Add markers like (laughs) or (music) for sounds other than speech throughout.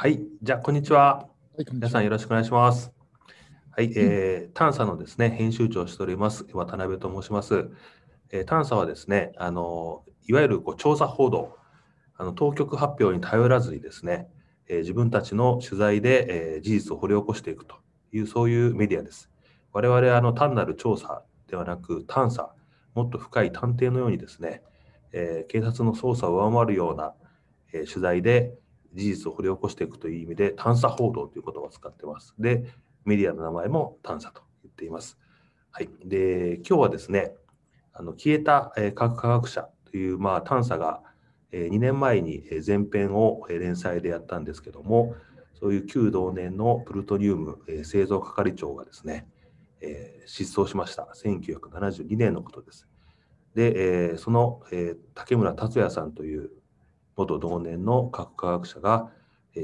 はい、じゃあ、こんにちは。はい、ちは皆さん、よろしくお願いします。はい、えー、探査のですね、編集長をしております、渡辺と申します。えー、探査はですね、あのいわゆるこう調査報道、あの当局発表に頼らずにですね、えー、自分たちの取材で、えー、事実を掘り起こしていくという、そういうメディアです。我々あの単なる調査ではなく、探査、もっと深い探偵のようにですね、えー、警察の捜査を上回るような、えー、取材で、事実を掘り起こしていくという意味で探査報道という言葉を使ってます。で、メディアの名前も探査と言っています。はい。で、今日はですね、あの消えた核科学者という、まあ、探査が2年前に前編を連載でやったんですけども、そういう旧同年のプルトニウム製造係長がですね、えー、失踪しました。1972年のことです。で、えー、その、えー、竹村達也さんという元同年の核科学者が、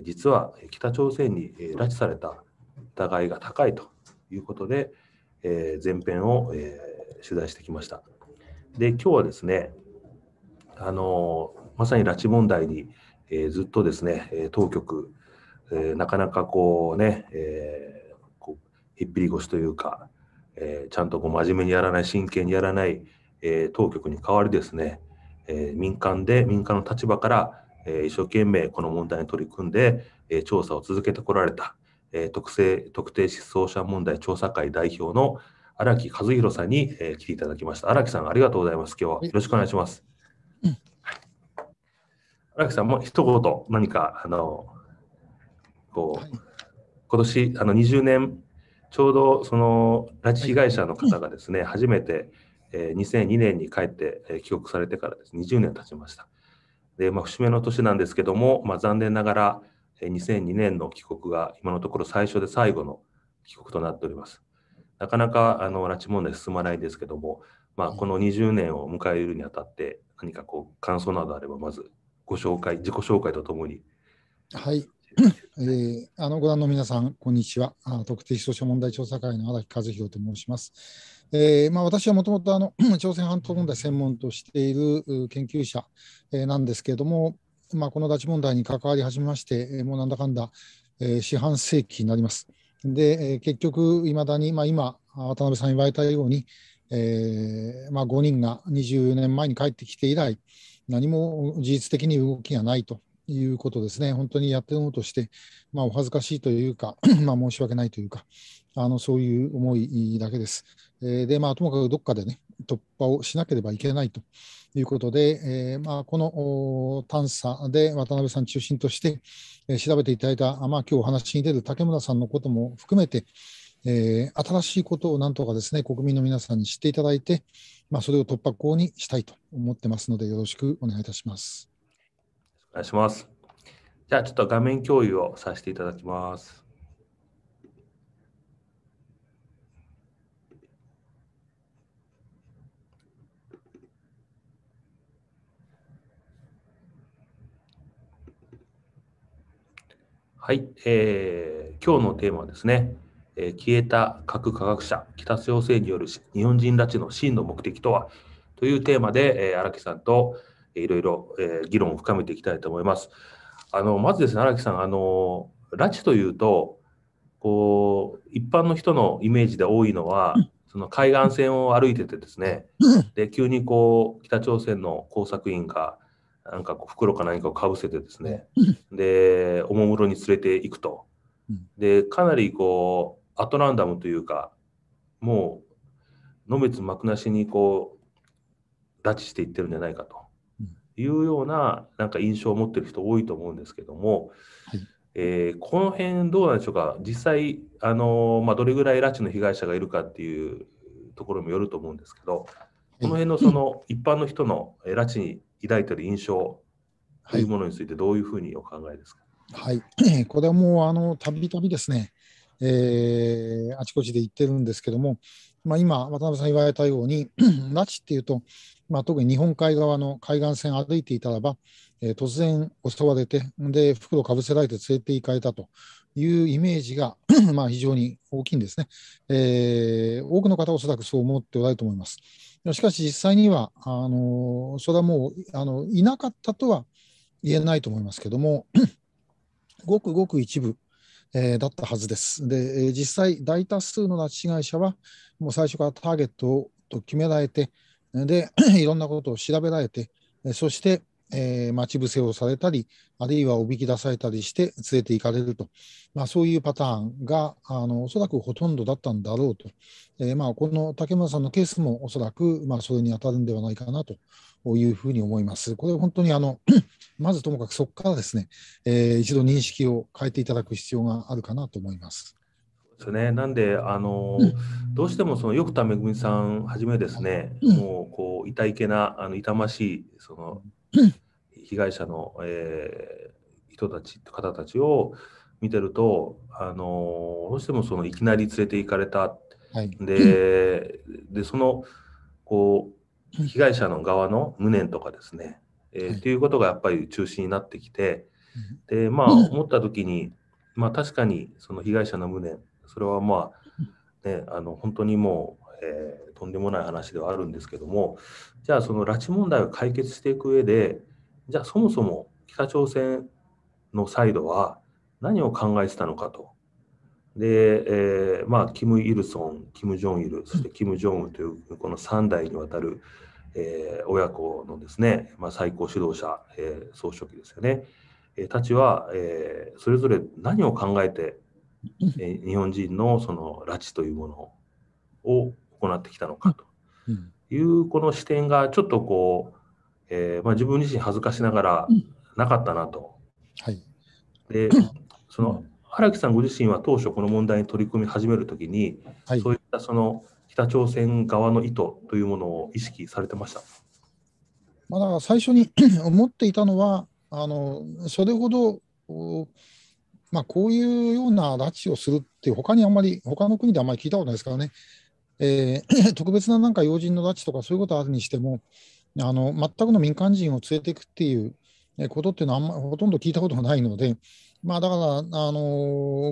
実は北朝鮮に拉致された疑いが高いということで、前編を取材してきました。で、今日はですね、あのまさに拉致問題に、えずっとですね、当局、えなかなかこうね、えこうひっぴり腰というか、えちゃんとこう真面目にやらない真剣にやらない、え当局に代わりですね、えー、民間で民間の立場から、えー、一生懸命この問題に取り組んで、えー、調査を続けてこられた、えー、特性特定失踪者問題調査会代表の荒木和弘さんに、えー、来ていただきました。荒木さん、ありがとうございます。今日はよろしくお願いします。うん、荒木さんも一言何かあのこう、はい、今年あの20年ちょうどその拉致被害者の方がですね、はい、初めてえ2002年に帰って、え帰国されてからです、20年経ちました。で、まあ、節目の年なんですけども、まあ、残念ながら、え2002年の帰国が今のところ最初で最後の帰国となっております。なかなかあの拉致問題進まないですけども、まあ、この20年を迎えるにあたって何かこう感想などあればまずご紹介自己紹介とともにはいえー、あのご覧の皆さん、こんにちは。特定非訴者問題調査会の荒木和弘と申します。えーまあ、私はもともと (clears throat) 朝鮮半島問題専門としている研究者、えー、なんですけれども、まあ、この拉致問題に関わり始めまして、もうなんだかんだ、えー、四半世紀になります。で、えー、結局、いまだに、まあ、今、渡辺さん言われたように、えーまあ、5人が24年前に帰ってきて以来、何も事実的に動きがないということですね、本当にやってるものとして、まあ、お恥ずかしいというか、(clears throat) まあ、申し訳ないというか、あのそういう思いだけです。えー、で、まあ、ともかくどっかでね、突破をしなければいけないということで、えー、まあ、この探査で渡辺さん中心として、えー、調べていただいた、まあ今日お話に出る竹村さんのことも含めて、えー、新しいことをなんとかですね国民の皆さんに知っていただいて、まあ、それを突破口にしたいと思ってますので、よろしくお願いいたします。お願いします。じゃあ、ちょっと画面共有をさせていただきます。はい、えー、今日のテーマはですね、えー、消えた核科学者、北朝鮮による日本人拉致の真の目的とはというテーマで、えー、荒木さんと、いろいろ、え議論を深めていきたいと思います。あのまずですね、荒木さん、あの拉致というと、こう一般の人のイメージで多いのは、その海岸線を歩いててですね、で急にこう北朝鮮の工作員がなんかこう袋か何かをかぶせてですね、でおもむろに連れていくと。でかなりこうアトランダムというかもうのめつ幕なしにこう拉致していってるんじゃないかというようななんか印象を持ってる人多いと思うんですけども、はい、えー、この辺どうなんでしょうか実際、あのまあ、どれぐらい拉致の被害者がいるかっていうところもよると思うんですけどこの辺のその一般の人の拉致に抱いている印象というものについてどういうふうにお考えですか、はい、はい、これはもうあのたびたびですね、えー、あちこちで言ってるんですけどもまあ、今、渡辺さん言われたように、(clears throat) 拉致っていうと、まあ、特に日本海側の海岸線歩いていたらば、えー、突然襲われて、で、袋かぶせられて連れて行かれたというイメージが (clears throat) まあ非常に大きいんですね、えー、多くの方はおそらくそう思っておられると思います。しかし実際には、あのそれはもうあのいなかったとは言えないと思いますけども、(clears throat) ごくごく一部、えだったはずです。で、実際、大多数の拉致被害者は、もう最初からターゲットをと決められて、で、(clears throat) いろんなことを調べられて、そして、えー、待ち伏せをされたり、あるいはおびき出されたりして連れて行かれると、まあ、そういうパターンがあのおそらくほとんどだったんだろうと、えー、まあ、この竹村さんのケースもおそらく、まあ、それに当たるんではないかなというふうに思います。これ本当にあの (clears throat) まずともかくそこからですね、えー、一度認識を変えていただく必要があるかなと思います。ですね。なんで、あの、どうしてもその横田めぐみさんはじめですね、もうこう痛いけなあの痛ましいその、被害者の、えー、人たち方たちを見てるとあのどうしてもそのいきなり連れて行かれた、はい、ででそのこう被害者の側の無念とかですね、えー、っていうことがやっぱり中心になってきてでまあ思った時に、まあ、確かにその被害者の無念それはまあ、ね、あの本当にもう、えー、とんでもない話ではあるんですけどもじゃあその拉致問題を解決していく上でじゃあそもそも北朝鮮のサイドは何を考えてたのかと。で、えー、まあ、キム・イルソン、キム・ジョンイル、そしてキム・ジョンウンというこの3代にわたる、えー、親子のですね、まあ、最高指導者、えー、総書記ですよね、えたちは、えそれぞれ何を考えて、え日本人のその拉致というものを行ってきたのかというこの視点がちょっとこうえーまあ、自分自身恥ずかしながらなかったなと。はい、でその荒木さんご自身は当初この問題に取り組み始めるときに、はい、そういったその北朝鮮側の意図というものを意識されてました、まだから最初に (clears throat) 思っていたのはあのそれほど、まあ、こういうような拉致をするって他にあんまり他の国であんまり聞いたことないですからね、えー、(clears throat) 特別ななんか要人の拉致とかそういうことあるにしてもあの全くの民間人を連れていくっていうことっていうのはあんまほとんど聞いたことがないので、まあ、だから、あの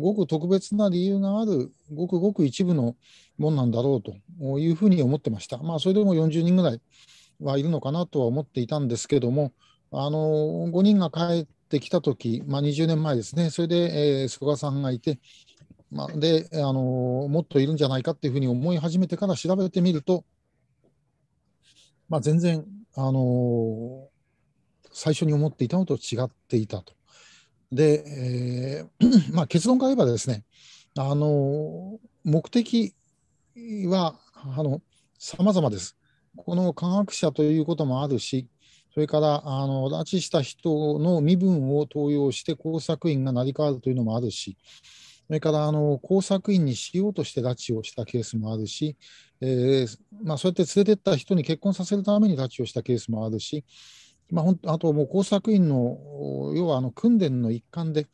ごく特別な理由がある、ごくごく一部のもんなんだろうというふうに思ってました。まあ、それでも40人ぐらいはいるのかなとは思っていたんですけども、あの5人が帰ってきたとき、まあ、20年前ですね、それで、えー、菅さんがいて、まあ、で、あのもっといるんじゃないかっていうふうに思い始めてから調べてみると、まあ、全然、あのー、最初に思っていたのと違っていたと。で、えー、(clears throat) まあ、結論から言えばですね、あの目的はあの様々です。この科学者ということもあるし、それからあの拉致した人の身分を登用して工作員が成り代わるというのもあるし、それからあの工作員にしようとして拉致をしたケースもあるし、えーまあ、そうやって連れてった人に結婚させるために拉致をしたケースもあるし、まあ、あともう工作員の要はあの訓練の一環で、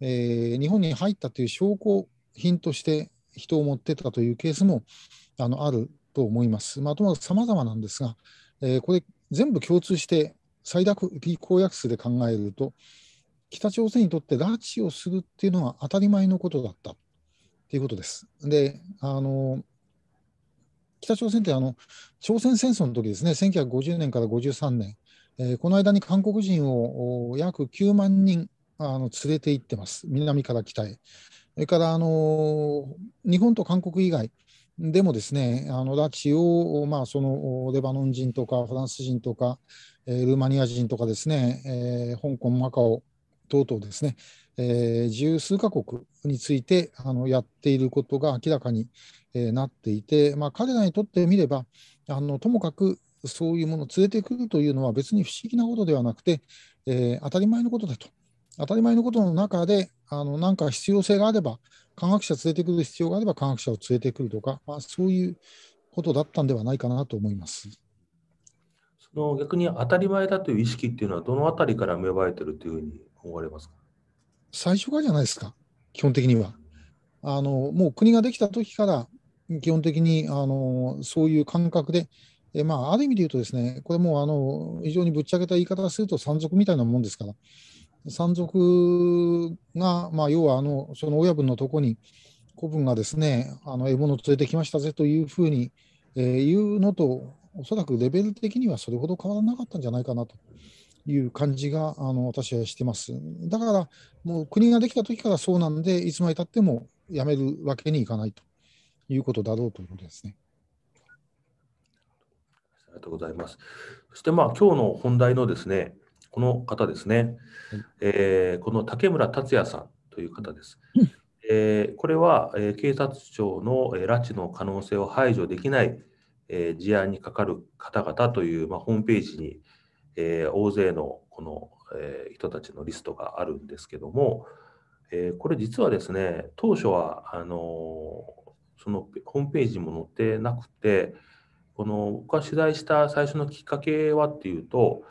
えー、日本に入ったという証拠品として人を持ってたというケースもあのあると思います。まあ、ともかく様々なんですが、えー、これ全部共通して最大公約数で考えると、北朝鮮にとって拉致をするっていうのは当たり前のことだったっていうことです。で、あの北朝鮮ってあの朝鮮戦争の時ですね、1950年から53年、えー、この間に韓国人を約9万人あの連れて行ってます、南から北へ。それからあの日本と韓国以外でもですね、あの拉致を、まあ、そのレバノン人とかフランス人とか、えー、ルーマニア人とかですね、えー、香港、マカオ、等々ですね、えー、十数カ国についてあのやっていることが明らかに、えなっていて、まあ、彼らにとってみればあのともかくそういうものを連れてくるというのは別に不思議なことではなくて、えー、当たり前のことだと。当たり前のことの中で、あのなんか必要性があれば、科学者連れてくる必要があれば科学者を連れてくるとか、まあ、そういうことだったんではないかなと思います。その逆に当たり前だという意識っていうのは、どのあたりから芽生えてるというふうに思われますか最初からじゃないですか、基本的には。あのもう国ができた時から基本的にあのそういう感覚で、えまあ、ある意味で言うとですね、これもあの非常にぶっちゃけた言い方をすると山賊みたいなもんですから、山賊が、まあ、要はあのその親分のとこに子分がですね、あの獲物を連れてきましたぜというふうに、えー、言うのと、おそらくレベル的にはそれほど変わらなかったんじゃないかなと。いう感じがあの私はしてます。だから、もう国ができた時からそうなんで、いつまでたってもやめるわけにいかないということだろうということですね。ありがとうございます。そして、まあ、今日の本題のですね、この方ですね、はい、えー、この竹村達也さんという方です。えー、これは、えー、警察庁の、えー、拉致の可能性を排除できない、え事案にかかる方々という、まあ、ホームページに、えー、大勢のこの、えー、人たちのリストがあるんですけども、えー、これ実はですね当初はあのそのホームページにも載ってなくてこの僕が取材した最初のきっかけはっていうと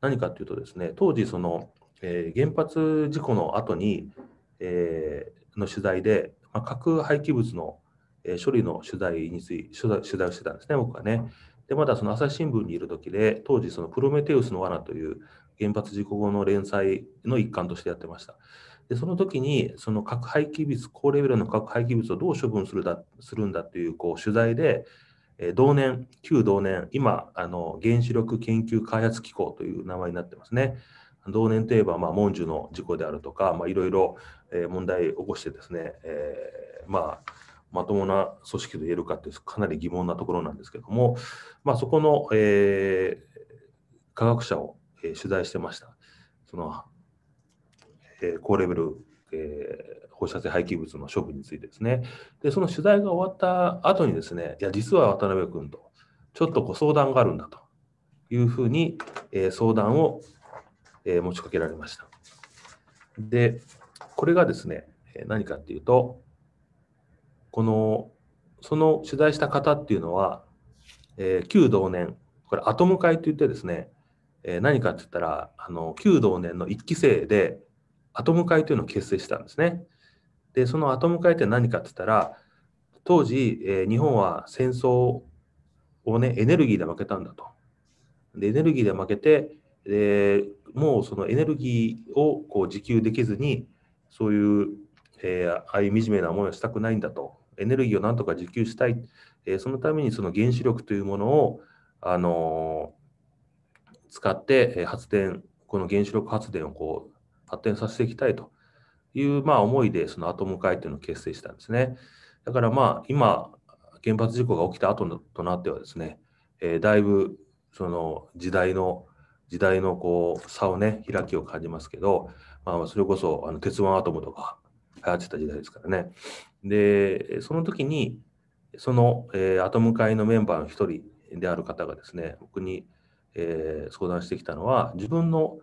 何かっていうとですね当時その、え原発事故の後に、えの取材で、まあ、核廃棄物の、え処理の取材につい取材をしてたんですね僕はね。で、まだその朝日新聞にいる時で、当時そのプロメテウスの罠という原発事故後の連載の一環としてやってました。で、その時に、その核廃棄物、高レベルの核廃棄物をどう処分するだするんだというこう取材で、え同年、旧同年、今あの、原子力研究開発機構という名前になってますね。同年といえば、まあ、文殊の事故であるとか、いろいろ問題を起こしてですね、えー、まあ、まともな組織と言えるかってかなり疑問なところなんですけども、まあ、そこの、えー、科学者を、えー、取材してました。その、えー、高レベル、えー、放射性廃棄物の処分についてですね。で、その取材が終わった後にですね、いや、実は渡辺君と、ちょっとご相談があるんだというふうに、えー、相談を、えー、持ちかけられました。で、これがですね、何かっていうと、この、その取材した方っていうのは、えー、旧同年、これアトム会といってですね、えー、何かって言ったら、あの、旧同年の1期生で、アトム会というのを結成したんですね。で、そのアトム会って何かって言ったら、当時、えー、日本は戦争をね、エネルギーで負けたんだと。で、エネルギーで負けて、でもうそのエネルギーをこう自給できずに、そういう、えー、ああいう惨めな思いをしたくないんだとエネルギーをなんとか自給したい、えー、そのためにその原子力というものを、あのー、使って、え発電、この原子力発電をこう発展させていきたいという、まあ、思いで、そのアトム会というのを結成したんですね。だからまあ今、原発事故が起きた後となってはですね、えー、だいぶその時代の時代のこう差をね開きを感じますけど、まあ、それこそあの鉄腕アトムとか流行ってた時代ですからねで、その時に、その、えー、アトム会のメンバーの一人である方がですね、僕に、えー、相談してきたのは、自分の、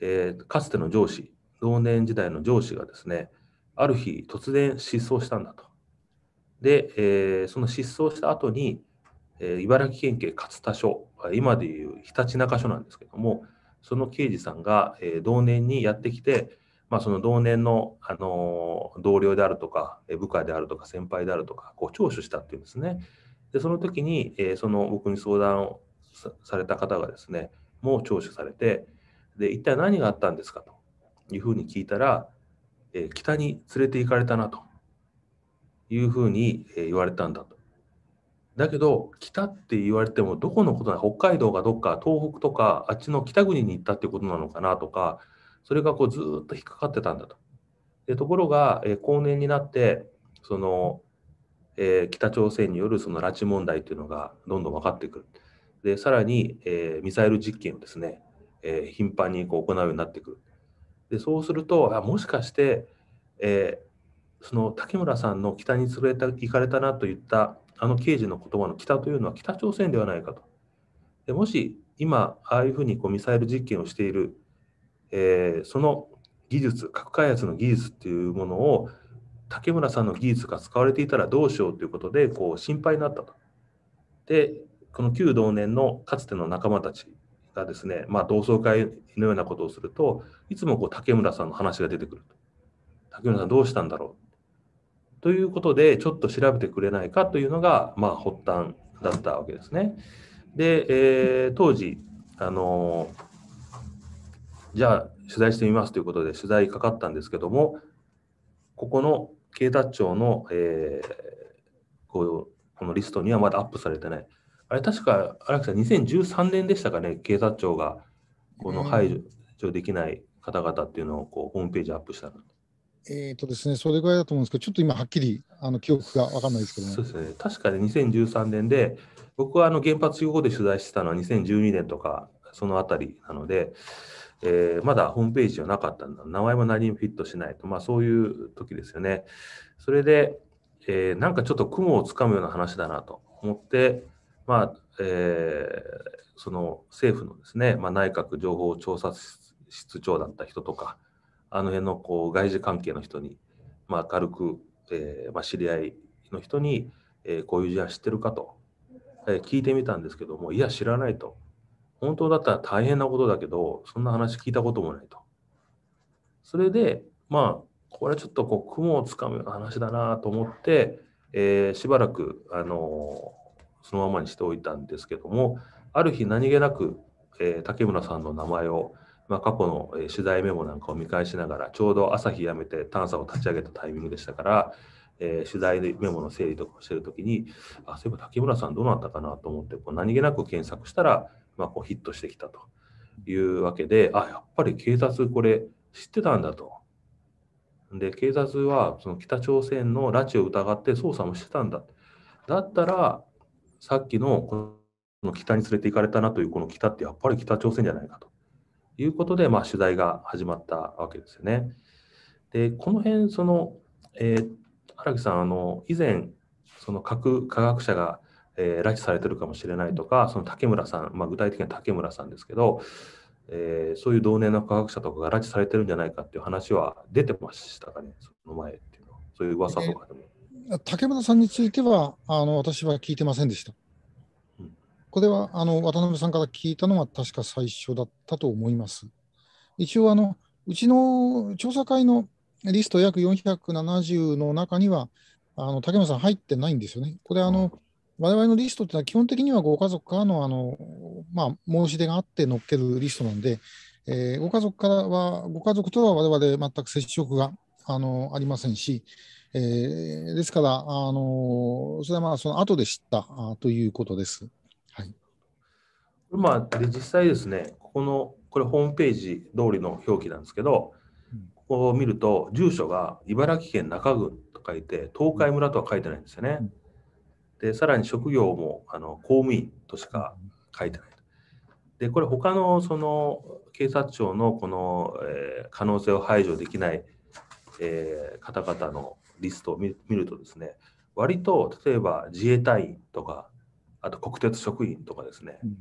えー、かつての上司、同年時代の上司がですね、ある日突然失踪したんだと。で、えー、その失踪した後に、えー、茨城県警勝田署、今でいうひたちなか署なんですけども、その刑事さんが、えー、同年にやってきて、まあ、その同年の、あの同僚であるとか、部下であるとか、先輩であるとか、こう聴取したっていうんですね。で、その時に、えー、その僕に相談をされた方がですね、もう聴取されて、で、一体何があったんですかというふうに聞いたら、えー、北に連れて行かれたなというふうに、えー、言われたんだと。だけど、北って言われても、どこのことなの北海道がどっか、東北とか、あっちの北国に行ったってことなのかなとか、それがこうずっと引っかかってたんだと。でところが、えー、後年になってその、えー、北朝鮮によるその拉致問題というのがどんどん分かってくる。でさらに、えー、ミサイル実験をですね、え頻繁にこう行うようになってくる。でそうするとあもしかして、えその竹村さんの北に連れて行かれたなといったあの刑事の言葉の北というのは北朝鮮ではないかと。でもし今ああいうふうにこうミサイル実験をしているえー、その技術、核開発の技術っていうものを、竹村さんの技術が使われていたらどうしようということで、こう心配になったと。で、この旧同年のかつての仲間たちがですね、まあ、同窓会のようなことをすると、いつもこう竹村さんの話が出てくると。竹村さんどうしたんだろうということで、ちょっと調べてくれないかというのが、まあ、発端だったわけですね。で、えー、当時、あのーじゃあ取材してみますということで取材かかったんですけども、ここの警察庁の、えー、こうこのリストにはまだアップされてない。あれ確か、荒木さん、2013年でしたかね、警察庁がこの排除できない方々っていうのをこうホームページアップしたの。えーとですね、それぐらいだと思うんですけど、ちょっと今、はっきりあの記憶が分かんないですけど、ね、そうですね、確かに2013年で、僕はあの原発事故で取材してたのは2012年とか、そのあたりなので、えー、まだホームページはなかったんだ。名前も何もフィットしないと。まあそういう時ですよね。それで、えー、なんかちょっと雲をつかむような話だなと思って、まあ、えー、その政府のですね、まあ、内閣情報調査室長だった人とか、あの辺のこう外事関係の人に、まあ、軽く、えー、まあ、知り合いの人に、えー、こういう事案知ってるかと、え聞いてみたんですけども、いや、知らないと。本当だったら大変なことだけど、そんな話聞いたこともないと。それで、まあ、これはちょっとこう雲をつかむ話だなと思って、えー、しばらく、あのー、そのままにしておいたんですけども、ある日何気なく、えー、竹村さんの名前を、まあ、過去の、え取材メモなんかを見返しながら、ちょうど朝日やめて探査を立ち上げたタイミングでしたから、えー、取材メモの整理とかをしてるときに、あ、そういえば竹村さんどうなったかなと思って、こう何気なく検索したら、まあ、こうヒットしてきたというわけで、あ、やっぱり警察これ知ってたんだと。で、警察はその北朝鮮の拉致を疑って捜査もしてたんだ。だったら、さっきのこの北に連れて行かれたなというこの北ってやっぱり北朝鮮じゃないかということで、まあ、取材が始まったわけですよね。で、この辺、その、えー、荒木さん、あの、以前、その核科学者がえー、拉致されてるかもしれないとか、その竹村さん、まあ、具体的には竹村さんですけど、えー、そういう同年の科学者とかが拉致されてるんじゃないかっていう話は出てましたかね、その前っていうのそういう噂とかでも。竹村さんについてはあの、私は聞いてませんでした。うん、これはあの渡辺さんから聞いたのは確か最初だったと思います。一応あの、うちの調査会のリスト約470の中には、あの竹村さん入ってないんですよね。これあの、うん我々のリストってのは基本的にはご家族からのあの、まあ、申し出があって載っけるリストなんで、えー、ご家族からは、ご家族とは我々全く接触があのありませんし、えー、ですから、あのそれはまあその後で知ったあということです。はい、まあ、で実際ですね、ここの、これホームページ通りの表記なんですけど、うん、ここを見ると、住所が茨城県中郡と書いて、東海村とは書いてないんですよね。うんで、さらに職業もあの公務員としか書いてない。で、これ他のその警察庁のこの、えー、可能性を排除できない、えー、方々のリストを見るとですね、割と例えば自衛隊員とか、あと国鉄職員とかですね、うん、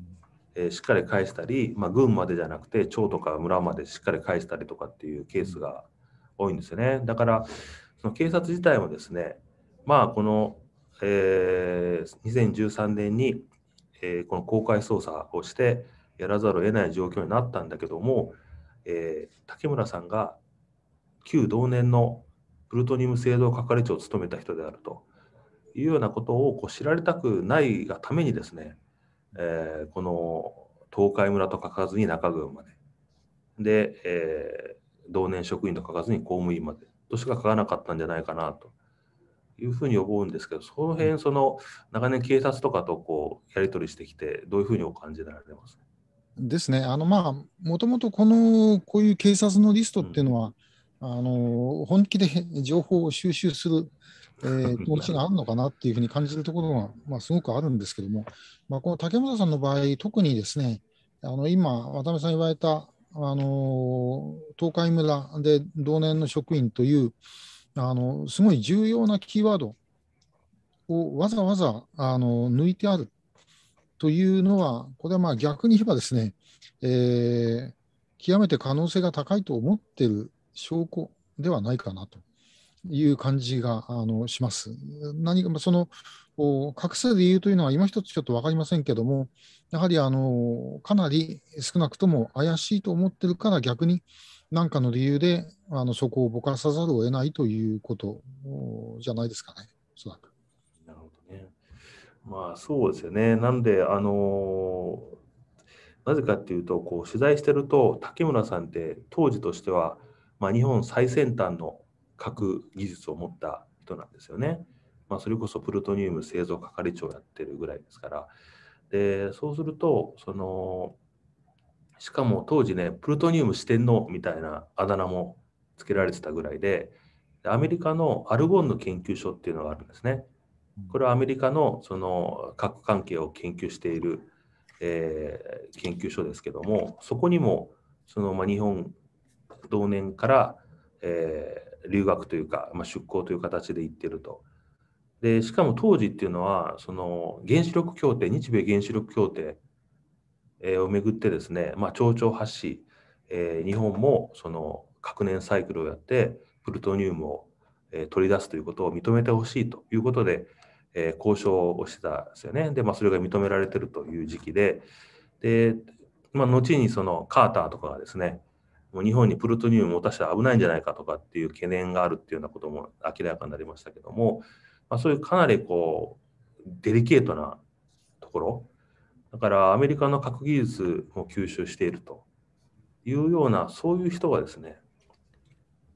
えー、しっかり返したり、まあ、軍までじゃなくて町とか村までしっかり返したりとかっていうケースが多いんですよね。だからその警察自体もですね、まあこのえー、2013年に、えー、この公開捜査をしてやらざるを得ない状況になったんだけども、えー、竹村さんが旧同年のプルトニウム製造係長を務めた人であるというようなことをこう知られたくないがためにですね、えー、この東海村と書かずに中郡までで、えー、同年職員と書かずに公務員までとしか書かなかったんじゃないかなというふうに思うんですけど、その辺その長年警察とかとこうやり取りしてきて、どういうふうにお感じになられますですね、あのまあ、もともとこのこういう警察のリストっていうのは、うん、あの本気で情報を収集する、えー、気持ちがあるのかなっていうふうに感じるところが、まあ、すごくあるんですけども、まあ、この竹本さんの場合、特にですね、あの今、渡辺さん言われたあの東海村で同年の職員という、あのすごい重要なキーワードをわざわざあの抜いてあるというのは、これはまあ逆に言えばですね、えー、極めて可能性が高いと思ってる証拠ではないかなという感じがあのします。何かその隠す理由というのは、今一つちょっと分かりませんけども、やはりあのかなり少なくとも怪しいと思ってるから、逆に何かの理由であのそこをぼかさざるを得ないということじゃないですかね、おそらく。なるほどね。まあそうですよね。なんで、あのなぜかっていうと、こう取材してると、竹村さんって当時としては、まあ、日本最先端の核技術を持った人なんですよね。まあ、それこそプルトニウム製造係長やってるぐらいですから。でそうするとそのしかも当時ね、プルトニウム四天王みたいなあだ名もつけられてたぐらいで、アメリカのアルゴンの研究所っていうのがあるんですね。これはアメリカのその核関係を研究している、えー、研究所ですけども、そこにもその、まあ、日本同年から、えー、留学というか、まあ、出向という形で行ってると。でしかも当時っていうのはその原子力協定日米原子力協定えー、をめぐってですね、まあ、町長発し、えー、日本もその核燃サイクルをやってプルトニウムを、えー、取り出すということを認めてほしいということで、えー、交渉をしてたんですよね。で、まあ、それが認められてるという時期で、で、まあ、後にそのカーターとかがですね、もう日本にプルトニウムをたしたら危ないんじゃないかとかっていう懸念があるっていうようなことも明らかになりましたけども、まあ、そういうかなりこうデリケートなところだからアメリカの核技術も吸収しているというような、そういう人がですね、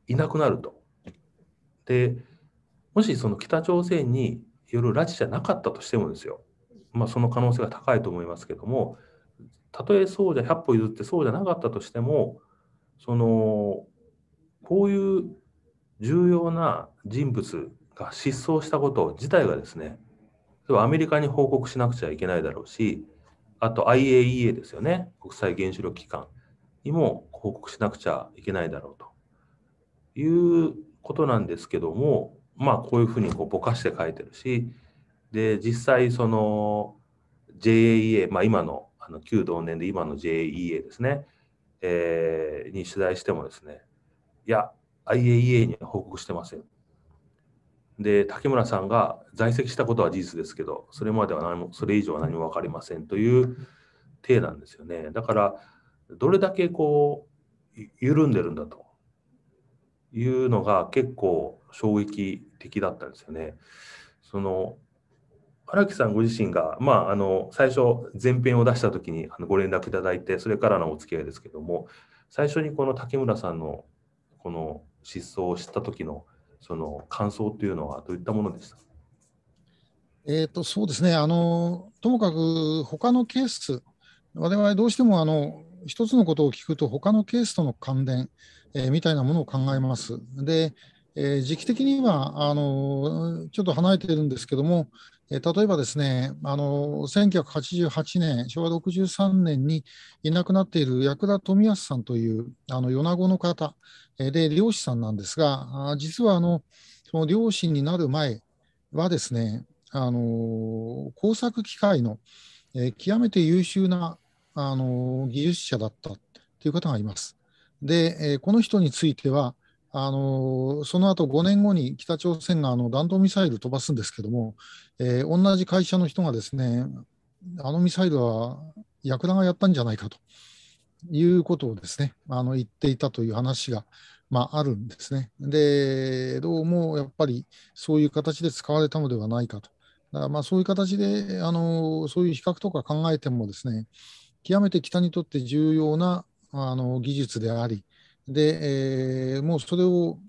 いなくなると。で、もしその北朝鮮による拉致じゃなかったとしてもですよ、まあ、その可能性が高いと思いますけども、たとえそうじゃ、100歩譲ってそうじゃなかったとしても、その、こういう重要な人物が失踪したこと自体がですね、アメリカに報告しなくちゃいけないだろうし、あと IAEA ですよね、国際原子力機関にも報告しなくちゃいけないだろうということなんですけども、まあ、こういうふうにこうぼかして書いてるし、で、実際、その JAEA、まあ、今のあの旧同年で今の JAEA ですね、えー、に取材してもですね、いや、IAEA には報告してませんで、竹村さんが在籍したことは事実ですけど、それまでは何も、それ以上は何も分かりませんという体なんですよね。だから、どれだけこう、緩んでるんだというのが結構衝撃的だったんですよね。その荒木さんご自身が、まあ、あの最初前編を出した時にあのご連絡いただいてそれからのお付き合いですけども最初にこの竹村さんのこの失踪を知った時のその感想というのはどういったものでしたえーと、そうですねあの、ともかく他のケース、我々どうしてもあの一つのことを聞くと、他のケースとの関連、えー、みたいなものを考えます。で、えー、時期的にはあのちょっと離れているんですけども、えー、例えばですねあの1988年昭和63年にいなくなっている役田富康さんというあの米子の方、えー、で漁師さんなんですが実はあのその漁師になる前はですねあの工作機械の、え極めて優秀なあの技術者だったという方がいます。で、えこの人についてはあのその後5年後に北朝鮮があの弾道ミサイル飛ばすんですけども、えー、同じ会社の人がですね、あのミサイルは役田がやったんじゃないかということをですね、あの言っていたという話が、まあ、あるんですね。で、どうもやっぱりそういう形で使われたのではないかと。だからまあそういう形であの、そういう比較とか考えてもですね、極めて北にとって重要なあの技術であり、で、えー、もうそれを、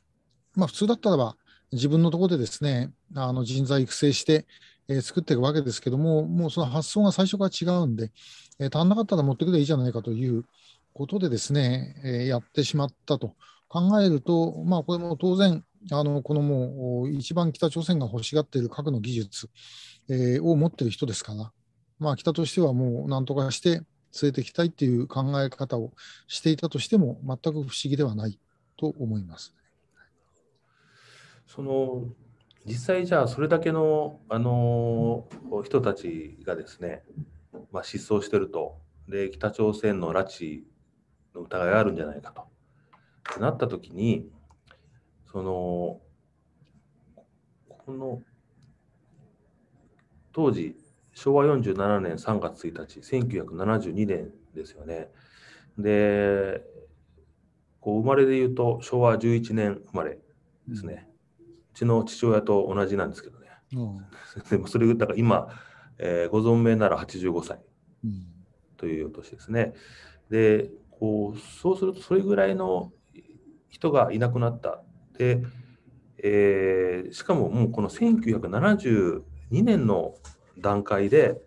まあ、普通だったらば、自分のところでですね、あの人材育成して、えー、作っていくわけですけども、もうその発想が最初から違うんで、えー、足んなかったら持ってくればいいじゃないかということでですね、えー、やってしまったと考えると、まあ、これも当然、あのこのもう一番北朝鮮が欲しがっている核の技術、えー、を持っている人ですから、まあ、北としてはもうなんとかして、連れてきたいっていう考え方をしていたとしても、全く不思議ではないと思います。その実際じゃあそれだけのあの人たちがですね、まあ、失踪してるとで北朝鮮の拉致の疑いがあるんじゃないかとなった時にそのこの当時昭和47年3月1日、1972年ですよね。で、こう生まれで言うと昭和11年生まれですね。うちの父親と同じなんですけどね。うん、(laughs) でもそれだから今、えー、ご存命なら85歳という年ですね。でこうそうするとそれぐらいの人がいなくなった。で、えー、しかももうこの1972年の段階で、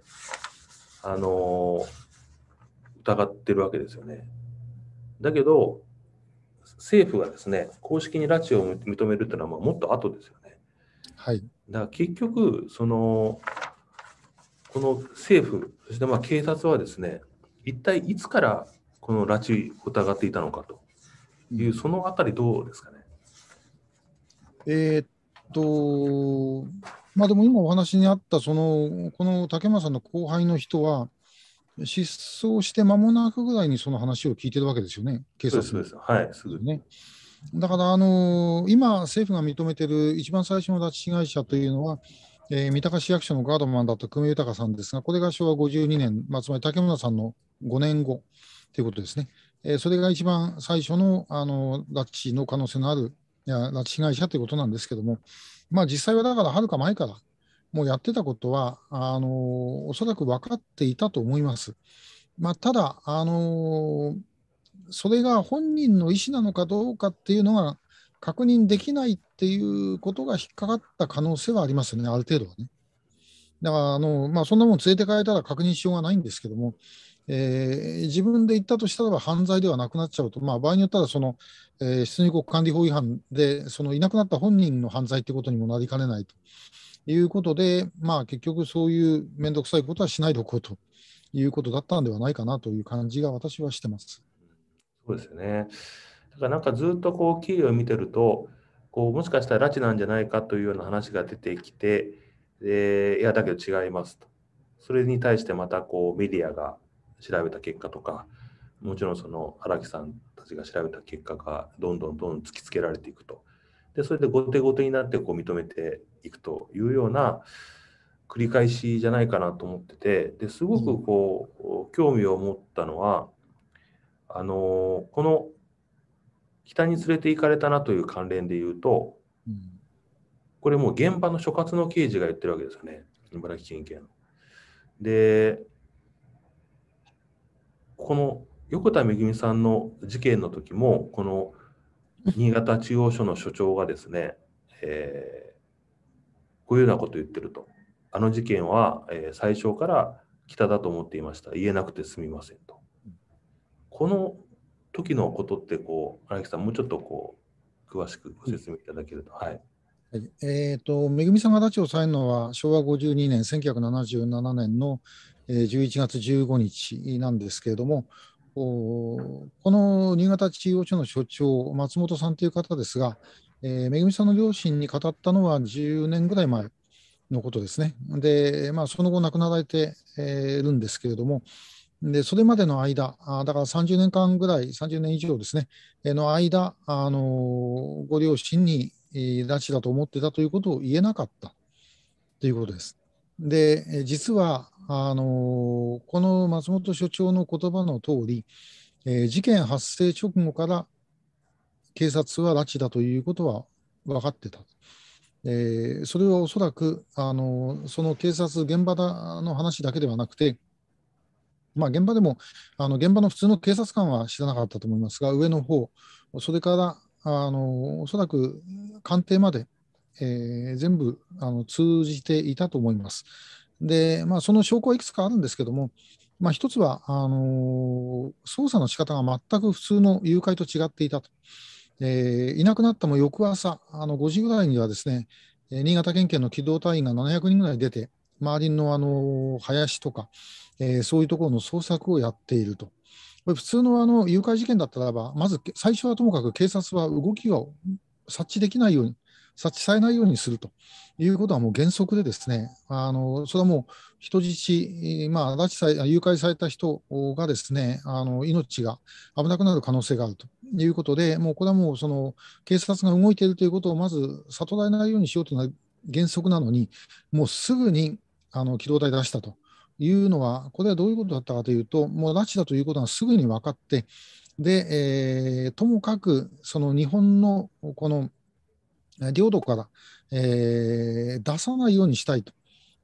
あの疑ってるわけですよね。だけど、政府がですね、公式に拉致を認めるというのはもっと後ですよね。はい、だから結局、その、この政府、そしてまあ警察はですね、一体いつからこの拉致を疑っていたのかという、そのあたりどうですかね。えー、っと、まあ、でも今お話にあったその、この竹村さんの後輩の人は、失踪して間もなくぐらいにその話を聞いてるわけですよね、警察そうです、はい、すぐね。だから、あのー、今、政府が認めている一番最初の拉致被害者というのは、えー、三鷹市役所のガードマンだった久米豊さんですが、これが昭和52年、まあ、つまり竹村さんの5年後ということですね。えー、それが一番最初のあの拉致の可能性のあるいや拉致被害者ということなんですけども、まあ、実際はだからはるか前からもうやってたことはあのおそらく分かっていたと思います。まあ、ただ、あのそれが本人の意思なのかどうかっていうのが確認できないっていうことが引っかかった可能性はありますよね、ある程度はね。だからあの、まあ、そんなもん連れて帰ったら確認しようがないんですけども、えー、自分で言ったとしたら犯罪ではなくなっちゃうと、まあ、場合によったらその、えー、出入国管理法違反で、そのいなくなった本人の犯罪ということにもなりかねないということで、まあ、結局そういう面倒くさいことはしないでおこうということだったんではないかなという感じが私はしてます。そうですねだからなんかずっとこう経緯を見てるとこうもしかしたら拉致なんじゃないかというような話が出てきてえでいやだけど違いますとそれに対してまたこうメディアが調べた結果とかもちろんその荒木さんたちが調べた結果がどんどんどんどん突きつけられていくとでそれで後手後手になってこう認めていくというような繰り返しじゃないかなと思っててですごくこう興味を持ったのはあのこの北に連れて行かれたなという関連で言うと、これもう現場の所轄の刑事が言ってるわけですよね、茨城県警の。で、この横田めぐみさんの事件の時も、この新潟中央署の署長がですね、えー、こういうようなことを言ってると。あの事件は、えー、最初から北だと思っていました。言えなくてすみませんと。この時のことってこう、荒木さん、もうちょっとこう詳しくご説明いただけると。はいはいえーと、めぐみさんが拉致をされるのは昭和52年、1977年の11月15日なんですけれども、この新潟中央署の署長、松本さんという方ですが、えー、めぐみさんの両親に語ったのは10年ぐらい前のことですね。で、まあ、その後亡くなられて、えるんですけれども、でそれまでの間あ、だから30年間ぐらい、30年以上ですね、の間、あのご両親に拉致だと思ってたということを言えなかったということです。で実はあのこの松本所長の言葉の通り、えー、事件発生直後から警察は拉致だということは分かってた。えー、それはおそらくあのその警察現場の話だけではなくて、まあ、現場でもあの現場の普通の警察官は知らなかったと思いますが上の方それからあのおそらく官邸までえー、全部あの通じていたと思います。で、まあ、その証拠はいくつかあるんですけども、まあ、一つはあのー、捜査の仕方が全く普通の誘拐と違っていたと。えー、いなくなったも翌朝、あの5時ぐらいにはですね、新潟県警の機動隊員が700人ぐらい出て、周りのあの林とか、えー、そういうところの捜索をやっていると。これ普通のあの誘拐事件だったらば、まず最初はともかく警察は動きを察知できないように察知されないようにするということはもう原則でですね、あのそれはもう人質、まあ、拉致され誘拐された人がですね、あの命が危なくなる可能性があるということで、もうこれはもうその警察が動いているということをまず悟られないようにしようというのは原則なのに、もうすぐにあの機動隊出したというのは、これはどういうことだったかというと、もう拉致だということがすぐに分かって、で、えー、ともかく、その日本のこの領土から、えー、出さないようにしたいと。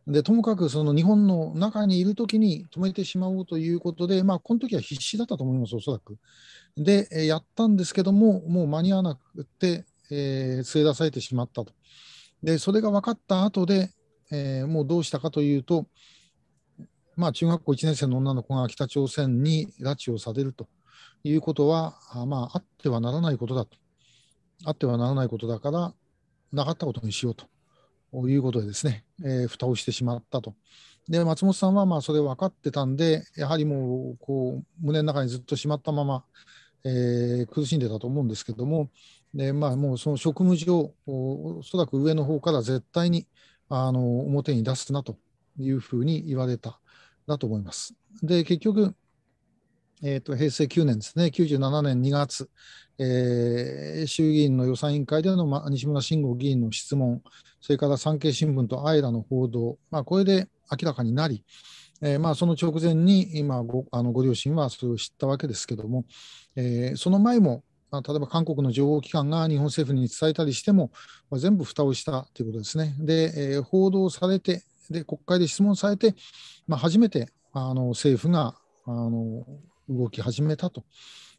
でともかくその日本の中にいるときに止めてしまおうということで、まあ、この時は必死だったと思います、おそらく。で、やったんですけども、もう間に合わなくて、えー、連れ出されてしまったと。で、それが分かった後で、えー、もうどうしたかというと、まあ、中学校1年生の女の子が北朝鮮に拉致をされるということは、まあ、あってはならないことだと。あってはならないことだから、なかったことにしようということでですね、えー、蓋をしてしまったと。で、松本さんはまあそれ分かってたんで、やはりもうこう胸の中にずっとしまったまま、えー、苦しんでたと思うんですけども、でまあ、もうその職務上、おそらく上の方から絶対にあの表に出すなというふうに言われただと思います。で、結局、えーと、平成9年ですね、97年2月、えー、衆議院の予算委員会での、ま、西村慎吾議員の質問、それから産経新聞とアイラの報道、まあ、これで明らかになり、えーまあ、その直前に今ごあのご両親はそれを知ったわけですけども、えー、その前も、まあ、例えば韓国の情報機関が日本政府に伝えたりしても、まあ、全部蓋をしたということですね。で、えー、報道されてで国会で質問されて、まあ、初めてあの政府があの動き始めたと。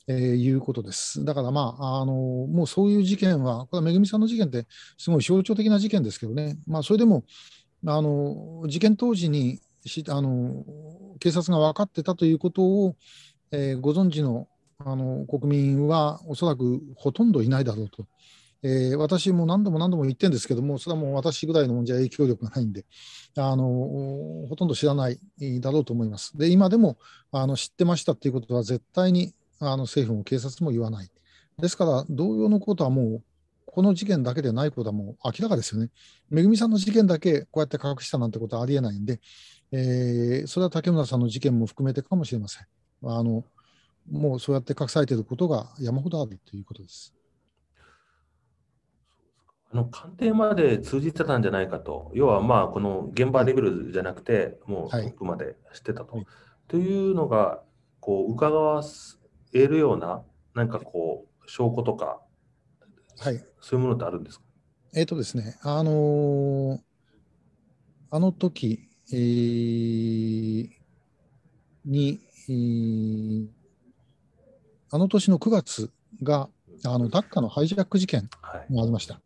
えー、いうことです。だからまあ、あのもうそういう事件は、これはめぐみさんの事件ってすごい象徴的な事件ですけどね、まあ、それでも、あの事件当時にしあの警察が分かってたということを、えー、ご存知のあの国民はおそらくほとんどいないだろうとえー、私も何度も何度も言ってるんですけども、それはもう私ぐらいのもんじゃ影響力がないんで、あのほとんど知らないだろうと思います。で、今でもあの知ってましたっていうことは、絶対にあの政府も警察も言わない。ですから、同様のことはもう、この事件だけでないことはもう明らかですよね。めぐみさんの事件だけ、こうやって隠したなんてことはありえないんで、えー、それは竹村さんの事件も含めてかもしれません。あのもうそうやって隠されていることが山ほどあるということです。あの官邸まで通じてたんじゃないかと、要はまあこの現場レベルじゃなくて、もうトップまでしてたと。はい、というのが、こう伺わえるような、なんかこう、証拠とか、はい、そういうものってあるんですかえっ、ー、とですね、あのー、あの時、えー、に、えー、あの年の9月が、あのダッカのハイジャック事件もありました。はい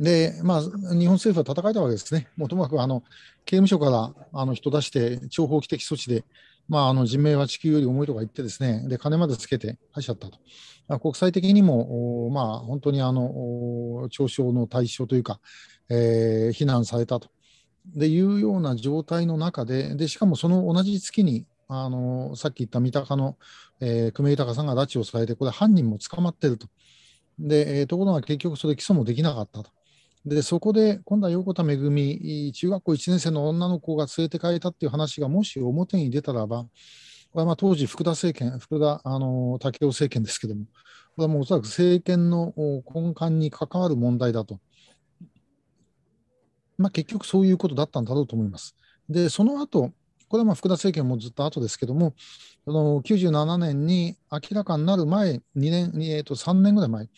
で、まあ、日本政府は戦えたわけですね。もうともかくあの刑務所からあの人出して、諜報規的措置で、まあ、あの人命は地球より重いとか言ってですね、で金までつけて走っちゃったと。国際的にも、まあ、本当にあの嘲笑の対象というか、えー、非難されたとでいうような状態の中で、でしかもその同じ月に、あのさっき言った三鷹の、えー、久米豊さんが拉致をされて、これ、犯人も捕まってると。で、えところが結局、それ、起訴もできなかったと。で、そこで今度は横田めぐみ、中学校1年生の女の子が連れて帰ったっていう話がもし表に出たらば、これまあ当時、福田政権、福田、あの武雄政権ですけども、これはもうおそらく政権の根幹に関わる問題だと。まあ、結局そういうことだったんだろうと思います。で、その後これはまあ福田政権もずっと後ですけども、あの97年に明らかになる前、2年、えー、と3年ぐらい前、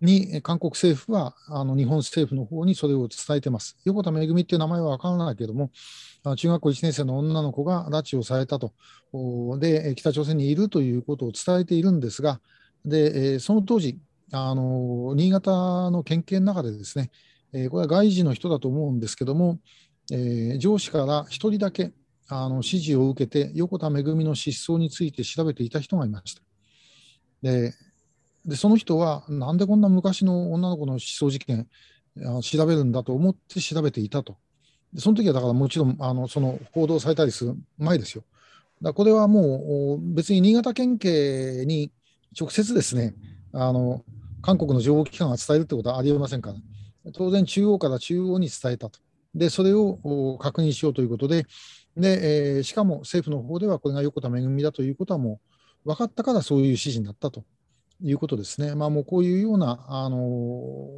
に韓国政府はあの日本政府の方にそれを伝えてます。横田めぐみっていう名前は分からないけども、中学校1年生の女の子が拉致をされたと、で北朝鮮にいるということを伝えているんですが、でその当時、あの新潟の県警の中でですね、これは外事の人だと思うんですけども、上司から1人だけあの指示を受けて、横田めぐみの失踪について調べていた人がいました。ででその人はなんでこんな昔の女の子の失踪事件調べるんだと思って調べていたと。でその時はだからもちろんあのその報道されたりする前ですよ。だこれはもう別に新潟県警に直接ですねあの韓国の情報機関が伝えるってことはありえませんから当然中央から中央に伝えたと。でそれを確認しようということでで、えー、しかも政府の方ではこれが横田めぐみだということはもう分かったからそういう指示になったということですね、まあ、もうこういうようなあの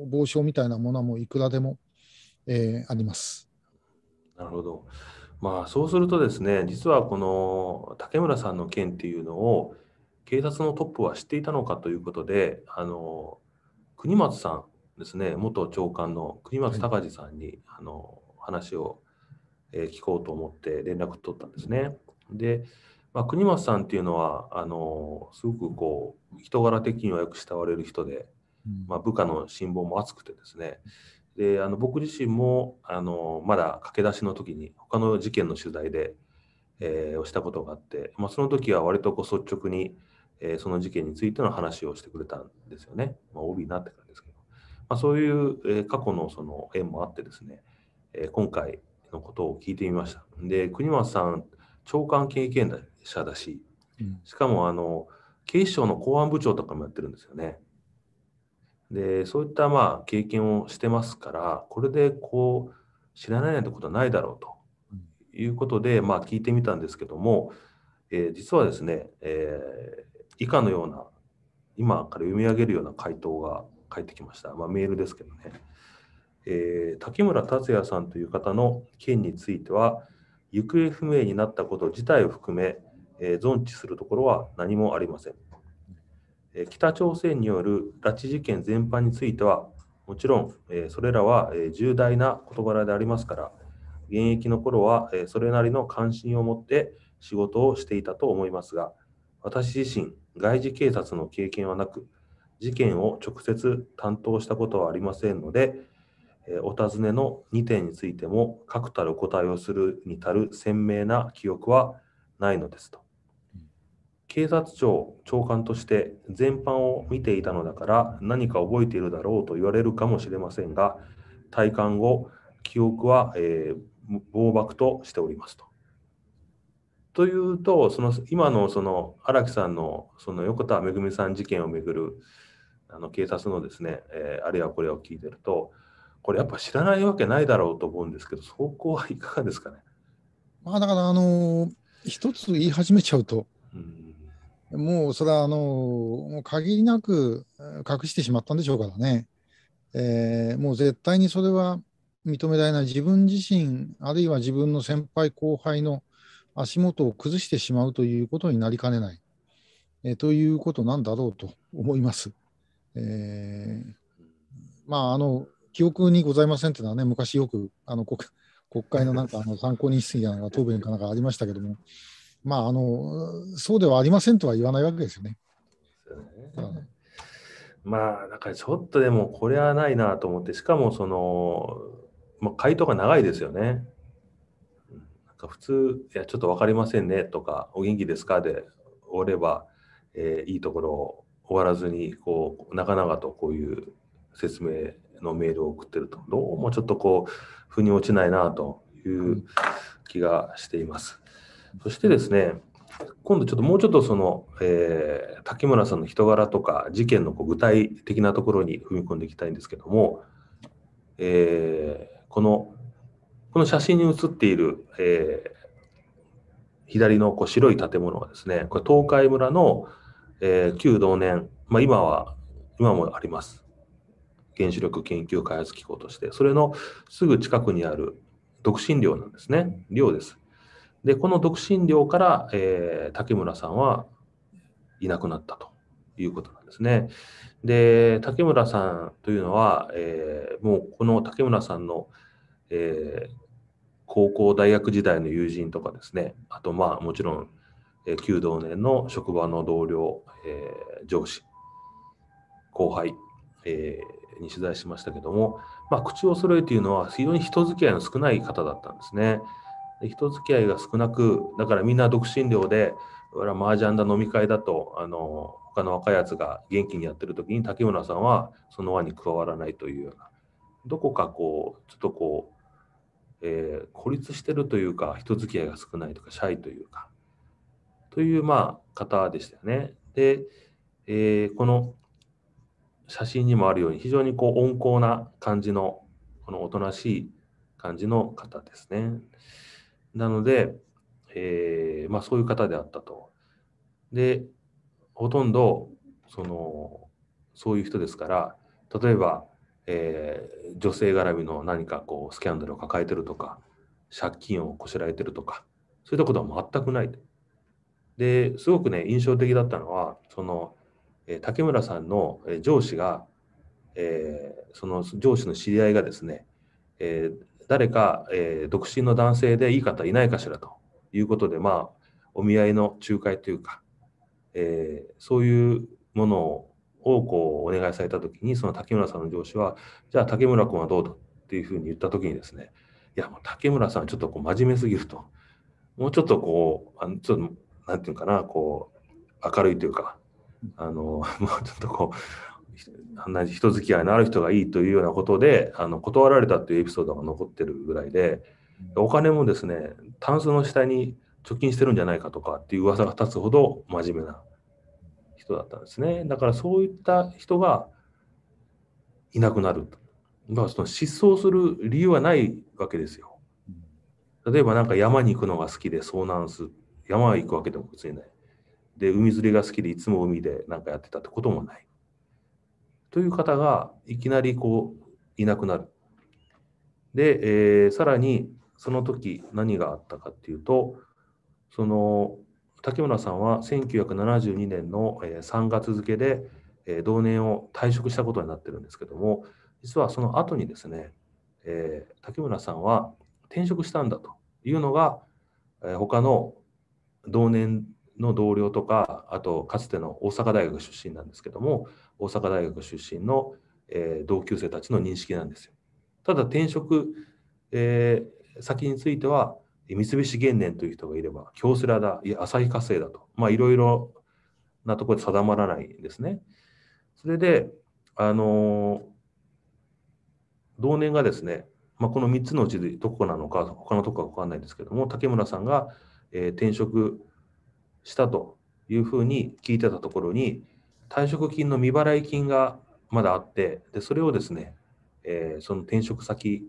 防止みたいなものはもういくらでも、えー、あります。なるほど。まあ、そうするとですね、実はこの竹村さんの件っていうのを、警察のトップは知っていたのかということで、あの国松さんですね、元長官の国松隆治さんに、はい、あの話を、え聞こうと思って連絡取ったんですね。で、まあ、国松さんっていうのは、あのすごくこう、人柄的にはよく慕われる人で、まあ、部下の辛抱も厚くてですねであの僕自身もあのまだ駆け出しの時に他の事件の取材で、えー、をしたことがあって、まあ、その時は割とこう率直に、えー、その事件についての話をしてくれたんですよね、まあ、OB になってからですけど、まあ、そういう、えー、過去のその縁もあってですね、えー、今回のことを聞いてみましたで国松さん長官経験者だししかもあの、うん警視庁の公安部長とかもやってるんですよね。で、そういったまあ経験をしてますから、これでこう、知らないなんてことはないだろうということで、まあ、聞いてみたんですけども、えー、実はですね、えー、以下のような、今から読み上げるような回答が返ってきました。まあ、メールですけどね。えー、滝村達也さんという方の件については、行方不明になったこと自体を含め、えー、存知するところは何もありません、えー、北朝鮮による拉致事件全般についてはもちろん、えー、それらは、え重大な事柄でありますから現役の頃は、えそれなりの関心を持って仕事をしていたと思いますが私自身外事警察の経験はなく事件を直接担当したことはありませんので、お尋ねの2点についても確たるお答えをするに足る鮮明な記憶はないのですと。警察庁長官として全般を見ていたのだから何か覚えているだろうと言われるかもしれませんが、退官後、記憶は、えー、暴漠としておりますと。というと、その今のその荒木さんのその横田めぐみさん事件をめぐるあの警察のですね、えー、あるいはこれを聞いてると、これやっぱ知らないわけないだろうと思うんですけど、そこはいかがですかね。まあだから、あのー、一つ言い始めちゃうと、うんもうそれはあの限りなく隠してしまったんでしょうからね、えー、もう絶対にそれは認められない自分自身あるいは自分の先輩後輩の足元を崩してしまうということになりかねない、えー、ということなんだろうと思います。えー、まああの記憶にございませんっていうのはね昔よくあの国国会のなんかあの参考人質疑なん答弁かなんかありましたけども。まあ、あのそうではありませんとは言わないわけですよね。まあ、なん、まあ、だからちょっとでもこれはないなと思って、しかもその、まあ、回答が長いですよね。なんか普通、いや、ちょっと分かりませんねとか、お元気ですかで終われば、えー、いいところを終わらずに、こう、なかなかとこういう説明のメールを送ってると、どうもちょっとこう、腑に落ちないなという気がしています。そしてですね、今度ちょっともうちょっとその、えー、滝村さんの人柄とか事件のこう具体的なところに踏み込んでいきたいんですけども、えー、このこの写真に写っている、えー、左のこう白い建物はですね、これ東海村の、えー、旧同年、まあ、今は、今もあります。原子力研究開発機構として、それのすぐ近くにある独身寮なんですね。寮です。で、この独身寮から、えー、竹村さんはいなくなったということなんですね。で、竹村さんというのは、えー、もうこの竹村さんの、えー、高校、大学時代の友人とかですね、あとまあもちろん、えー、旧同年の職場の同僚、えー、上司、後輩、えー、に取材しましたけども、まあ、口を揃えというのは非常に人付き合いの少ない方だったんですね。で人付き合いが少なくだからみんな独身寮で麻雀だ飲み会だとあの他の若いやつが元気にやってる時に竹村さんはその輪に加わらないというようなどこかこうちょっとこう、えー、孤立してるというか人付き合いが少ないとかシャイというかというまあ方でしたよね。で、えー、この写真にもあるように非常にこう温厚な感じのこのおとなしい感じの方ですね。なので、えーまあ、そういう方であったと。で、ほとんどそのそういう人ですから、例えば、えー、女性絡みの何かこうスキャンダルを抱えてるとか、借金をこしらえてるとか、そういったことは全くない。で、すごくね、印象的だったのは、その、え竹村さんの上司が、えー、その上司の知り合いがですね、えー、誰か、えー、独身の男性でいい方いないかしらということで、まあ、お見合いの仲介というか、えー、そういうものをこうお願いされた時にその竹村さんの上司はじゃあ竹村君はどうだっていうふうに言った時にですねいやもう竹村さんちょっとこう真面目すぎるともうちょっとこうあのちょっとなんていうかなこう明るいというかあの (laughs) もうちょっとこう何人付き合いのある人がいいというようなことであの断られたというエピソードが残ってるぐらいでお金もですねタンスの下に貯金してるんじゃないかとかっていう噂が立つほど真面目な人だったんですねだからそういった人がいなくなるまあその失踪する理由はないわけですよ例えばなんか山に行くのが好きで遭難する山行くわけでも別にないで海釣りが好きでいつも海で何かやってたってこともないという方がいきなりこういなくなる。で、えー、さらにその時何があったかっていうと、その竹村さんは1972年の3月付で同年を退職したことになってるんですけども、実はその後にですね、えー、竹村さんは転職したんだというのが、えー、他の同年の同僚とか、あとかつての大阪大学出身なんですけども、大阪大学出身の、えー、同級生たちの認識なんですよ。ただ転職、えー、先については、三菱原燃という人がいれば、京セラだ、いや、旭化成だと、まあ、いろいろなところで定まらないんですね。それで、あの同年がですね、まあ、この3つのうちどこなのか、他のとこか分かんないですけども、竹村さんが、えー、転職したというふうに聞いてたところに、退職金の未払い金がまだあって、でそれをですね、えー、その転職先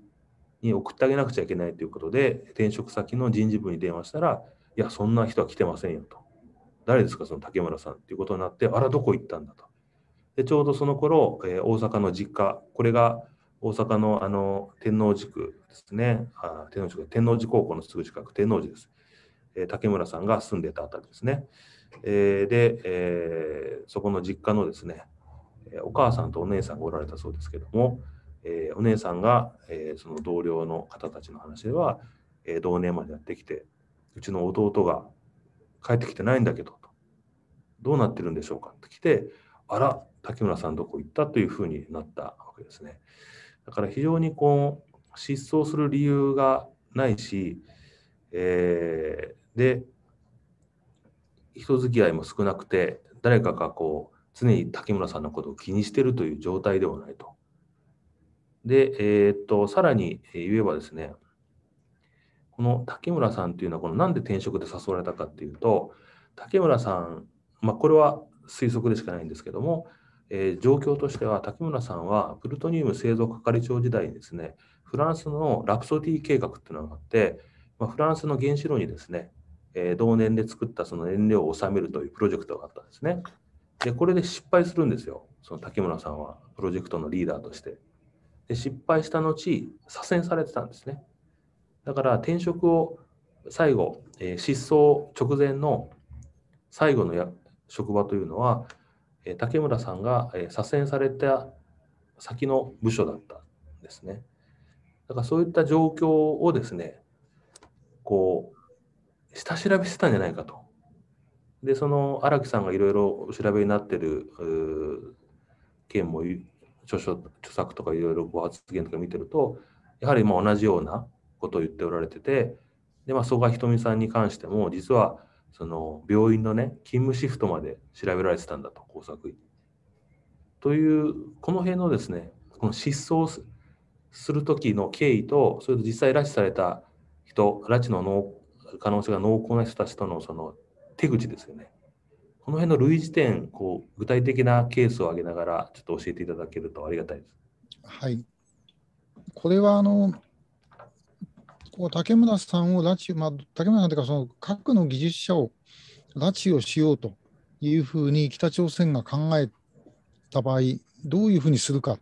に送ってあげなくちゃいけないということで、転職先の人事部に電話したら、いや、そんな人は来てませんよと。誰ですか、その竹村さんということになって、あら、どこ行ったんだと。でちょうどその頃、えー、大阪の実家、これが大阪のあの天王寺区ですね、あ天王寺天王寺高校のすぐ近く、天王寺です。え竹村さんが住んでた辺りですね。えで、えそこの実家のですね、お母さんとお姉さんがおられたそうですけども、えお姉さんが、えその同僚の方たちの話では、え同年までやってきて、うちの弟が帰ってきてないんだけど、どうなってるんでしょうかって来て、あら、竹村さんどこ行ったというふうになったわけですね。だから非常にこう、失踪する理由がないし、えー、で、人付き合いも少なくて、誰かがこう、常に竹村さんのことを気にしてるという状態ではないと。で、えー、っと、さらに言えばですね、この竹村さんというのは、このなんで転職で誘われたかっていうと、竹村さん、まあ、これは推測でしかないんですけども、えー、状況としては、竹村さんはプルトニウム製造係長時代にですね、フランスのラプソディ計画っていうのがあって、まあ、フランスの原子炉にですね、えー、同年で作ったその燃料を収めるというプロジェクトがあったんですね。で、これで失敗するんですよ。その竹村さんは、プロジェクトのリーダーとして。で、失敗した後、左遷されてたんですね。だから転職を最後、えー、失踪直前の最後のや職場というのは、えー、竹村さんが、えー、左遷された先の部署だったんですね。だからそういった状況をですね、こう、下調べしてたんじゃないかと。で、その荒木さんがいろいろ調べになってる件も著書、著作とかいろいろご発言とか見てると、やはりまあ同じようなことを言っておられてて、で、まあ、曽我ひとみさんに関しても、実は、その病院のね、勤務シフトまで調べられてたんだと、工作員。という、この辺のですね、この失踪する時の経緯と、それと実際拉致された人、拉致の濃可能性が濃厚な人たちとのその手口ですよね。この辺の類似点、こう具体的なケースを挙げながら、ちょっと教えていただけるとありがたいです。はい。これはあのこう竹村さんを拉致、まあ、竹村さんというか、その核の技術者を拉致をしようというふうに北朝鮮が考えた場合、どういうふうにするかっ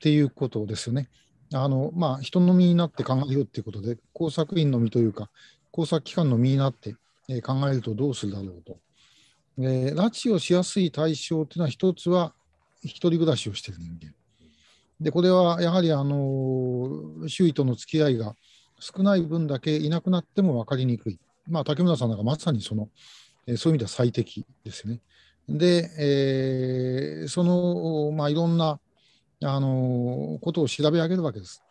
ていうことですよね。あのまあ、人の身になって考えようということで、工作員の身というか、工作機関の身になって、えー、考えるとどうするだろうと。えー、拉致をしやすい対象というのは、一つは一人暮らしをしている人間。で、これはやはり、あの周囲との付き合いが少ない分だけいなくなっても分かりにくい。まあ、竹村さんなんかまさにその、えー、そういう意味では最適ですね。で、えー、その、まあ、いろんなあのことを調べ上げるわけです。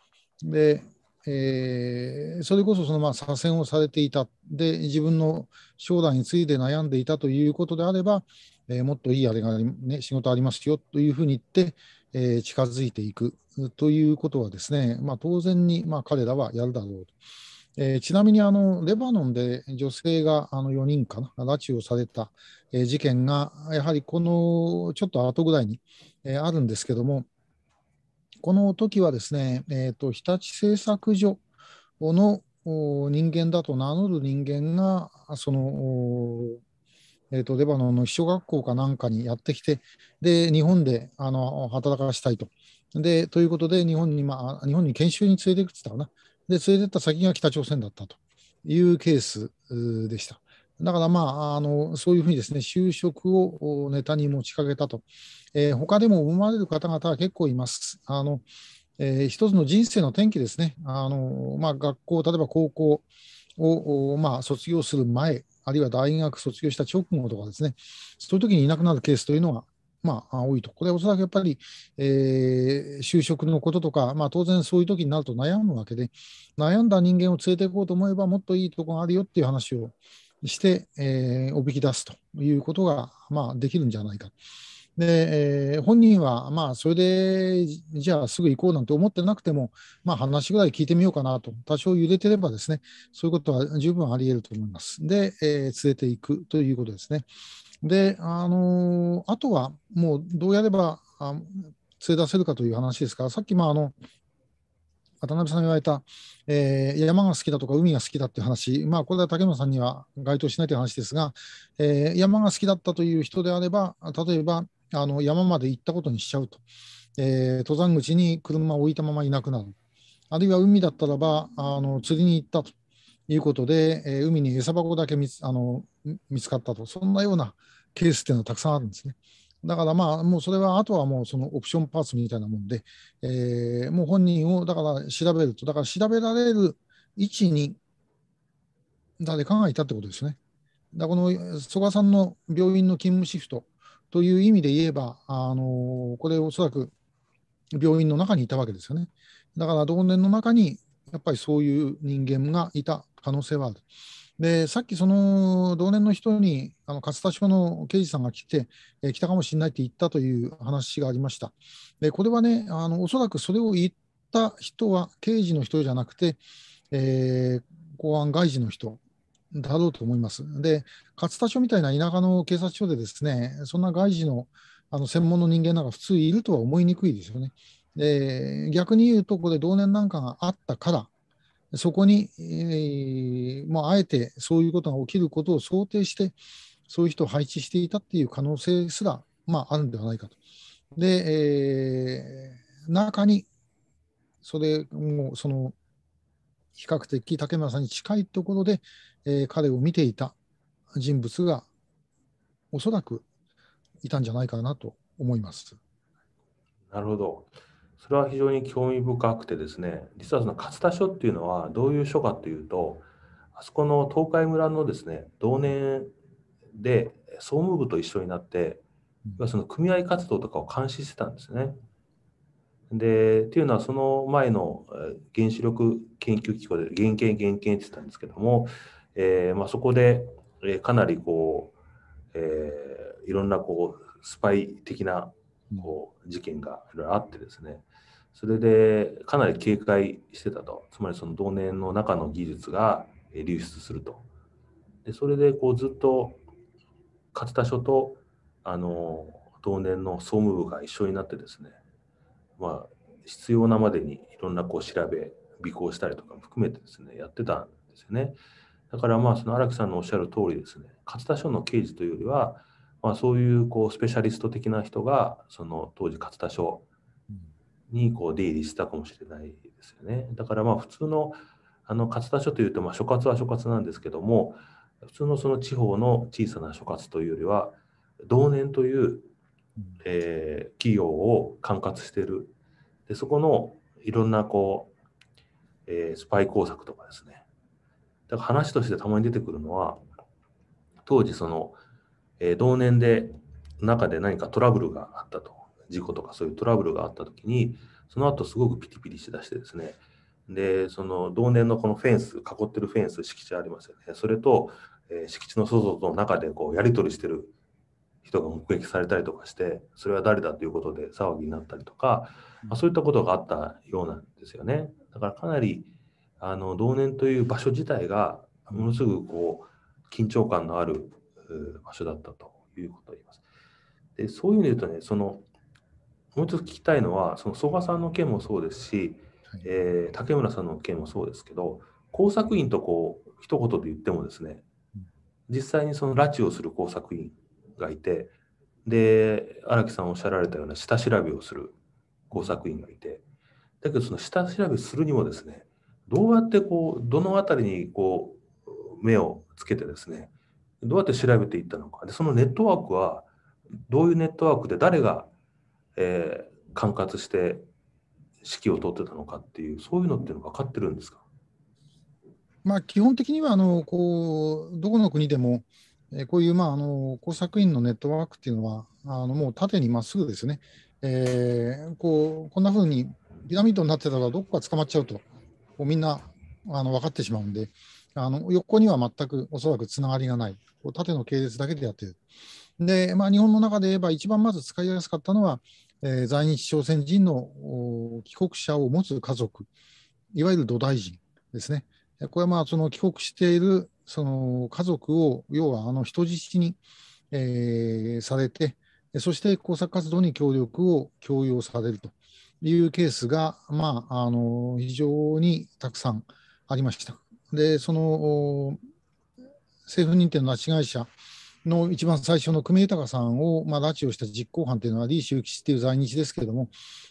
で、えー、それこそそのまあ左遷をされていたで自分の将来について悩んでいたということであれば、えー、もっといいあれがね、仕事ありますよというふうに言って、えー、近づいていくということはですね、まあ、当然にまあ彼らはやるだろうと。えー、ちなみにあのレバノンで女性があの4人かな拉致をされた、えー、事件がやはりこのちょっと後ぐらいに、えー、あるんですけども、この時はですね、えーと、日立製作所の人間だと名乗る人間が、その、えーと、とレバノンの秘書学校かなんかにやってきて、で日本であの働かしたいと。でということで日本に、まあ、日本に研修に連れていくって言ったかな。で、連れてった先が北朝鮮だったというケースでした。だからまあ、あのそういうふうにですね就職をネタに持ちかけたと、えー、他でも思われる方々は結構います。あのえー、一つの人生の転機ですね、あのまあ、学校、例えば高校を、まあ、卒業する前、あるいは大学卒業した直後とかですね、そういう時にいなくなるケースというのは、まあ、多いと、これはおそらくやっぱり、えー、就職のこととか、まあ、当然そういう時になると悩むわけで、悩んだ人間を連れていこうと思えば、もっといいところがあるよっていう話をして、えー、おびき出すということが、まあ、できるんじゃないか。で、えー、本人は、まあ、それで、じゃあすぐ行こうなんて思ってなくても、まあ、話ぐらい聞いてみようかなと、多少揺れてればですね、そういうことは十分あり得ると思います。で、えー、連れていくということですね。で、あのー、あとは、もうどうやれば連れ出せるかという話ですから、さっき、まあ、あの、渡辺さんが言われた、えー、山が好きだとか海が好きだっていう話、まあ、これは竹野さんには該当しないという話ですが、えー、山が好きだったという人であれば、例えばあの山まで行ったことにしちゃうと、えー、登山口に車を置いたままいなくなる、あるいは海だったらばあの釣りに行ったということで、えー、海に餌箱だけ見つあの見つかったと、そんなようなケースっていうのはたくさんあるんですね。だからまあ、もうそれはあとはもうそのオプションパーツみたいなもんで、えー、もう本人をだから調べると、だから調べられる位置に誰かがいたってことですね。だこの曽我さんの病院の勤務シフトという意味で言えば、あのー、これ、おそらく病院の中にいたわけですよね。だから、同年の中にやっぱりそういう人間がいた可能性はある。でさっきその同年の人にあの勝田署の刑事さんが来て、えー、来たかもしれないって言ったという話がありました。でこれはねあのおそらくそれを言った人は刑事の人じゃなくて、えー、公安外事の人だろうと思います。で勝田署みたいな田舎の警察署でですねそんな外事のあの専門の人間なんか普通いるとは思いにくいですよね。で逆に言うとこれ同年なんかがあったからそこに、えー、まあ、あえてそういうことが起きることを想定して、そういう人を配置していたっていう可能性すら、まあ、あるんではないかと。で、えー、中に、それもその比較的竹村さんに近いところで、えー、彼を見ていた人物がおそらくいたんじゃないかなと思います。なるほど。それは非常に興味深くてですね、実はその勝田書っていうのはどういう書かというと、あそこの東海村のですね、同年で総務部と一緒になって、要はその組合活動とかを監視してたんですね。で、っていうのはその前の原子力研究機構で、原研原研って言ってたんですけども、えー、まあ、そこで、えかなりこう、えー、いろんなこうスパイ的なこう事件がいろいろあってですね、それでかなり警戒してたと、つまりその同年の中の技術が流出すると。でそれでこうずっと勝田署とあの同年の総務部が一緒になってですね、まあ、必要なまでにいろんなこう調べ、尾行したりとかも含めてですね、やってたんですよね。だからまあその荒木さんのおっしゃる通りですね、勝田署の刑事というよりは、まあ、そういうこうスペシャリスト的な人がその当時勝田署にこう出入りしたかもしれないですよね。だからまあ普通のあの活田署というと、まあ、所轄は所轄なんですけども、普通のその地方の小さな所轄というよりは、同年という、えー、企業を管轄してる。で、そこのいろんなこう、えー、スパイ工作とかですね。だから話としてたまに出てくるのは、当時その、えー、同年で中で何かトラブルがあったと。事故とかそういうトラブルがあった時に、その後すごくピリピリしだしてですね、で、その同年のこのフェンス、囲ってるフェンス、敷地ありますよね。それと、えー、敷地の外との中でこうやり取りしてる人が目撃されたりとかして、それは誰だということで騒ぎになったりとか、まあ、そういったことがあったようなんですよね。だからかなり、あの同年という場所自体がものすごくこう緊張感のある場所だったということを言います。でそういう意味で言うとねそのもう一つ聞きたいのは、その曽我さんの件もそうですし、えー、竹村さんの件もそうですけど、工作員とこう一言で言ってもですね、実際にその拉致をする工作員がいて、で、荒木さんおっしゃられたような下調べをする工作員がいて、だけどその下調べするにもですね、どうやってこう、どの辺りにこう、目をつけてですね、どうやって調べていったのか、でそのネットワークは、どういうネットワークで誰がえー、管轄して指揮を取ってたのかっていうそういうのっていうの分かってるんですかまあ、基本的にはあのこうどこの国でも、えー、こういうまああの工作員のネットワークっていうのはあのもう縦にまっすぐですね、えー、こうこんなふうにピラミッドになってたらどこか捕まっちゃうとこうみんなあの分かってしまうんであの横には全くおそらくつながりがない縦の系列だけでやってる。で、まあ、日本の中で言えば、一番まず使いやすかったのは、えー、在日朝鮮人の帰国者を持つ家族、いわゆる土台人ですね。これはまあその帰国しているその家族を、要はあの人質に、えー、されて、そして工作活動に協力を強要されるというケースが、まあ、あの非常にたくさんありました。で、その政府認定の拉致会社の一番最初の久米豊さんを、まあ、拉致をした実行犯というのは李秀吉という在日ですけれども、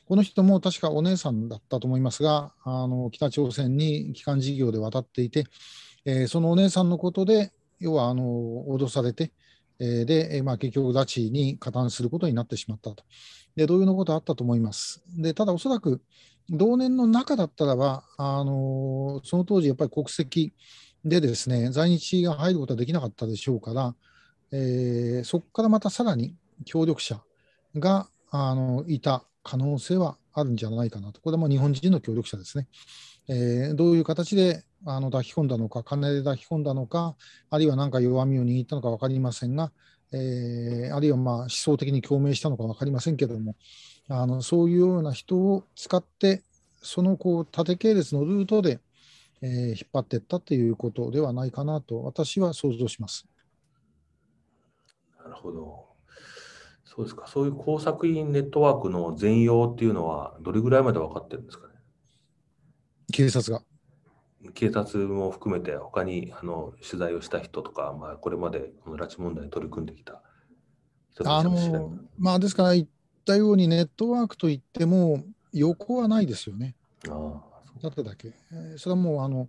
この人も確かお姉さんだったと思いますが、あの北朝鮮に帰還事業で渡っていて、えー、そのお姉さんのことで、要はあの脅されて、えー、で、まあ、結局、拉致に加担することになってしまったと。で同様のことあったと思います。でただ、おそらく同年の中だったらば、あのその当時、やっぱり国籍でですね、在日が入ることはできなかったでしょうから、えー、そこからまたさらに協力者があのいた可能性はあるんじゃないかなと、これも日本人の協力者ですね。えー、どういう形であの抱き込んだのか、金で抱き込んだのか、あるいは何か弱みを握ったのか分かりませんが、えー、あるいはまあ思想的に共鳴したのか分かりませんけれども、あのそういうような人を使って、そのこう縦系列のルートで、えー、引っ張っていったということではないかなと、私は想像します。なるほど。そうですか。そういう工作員ネットワークの全容っていうのは、どれぐらいまで分かってるんですかね。警察が。警察も含めて、他にあの取材をした人とか、まあ、これまでこの拉致問題に取り組んできた人たちのまあ、ですから、言ったように、ネットワークといっても、横はないですよね。ああ。だっただけ。それはもうあの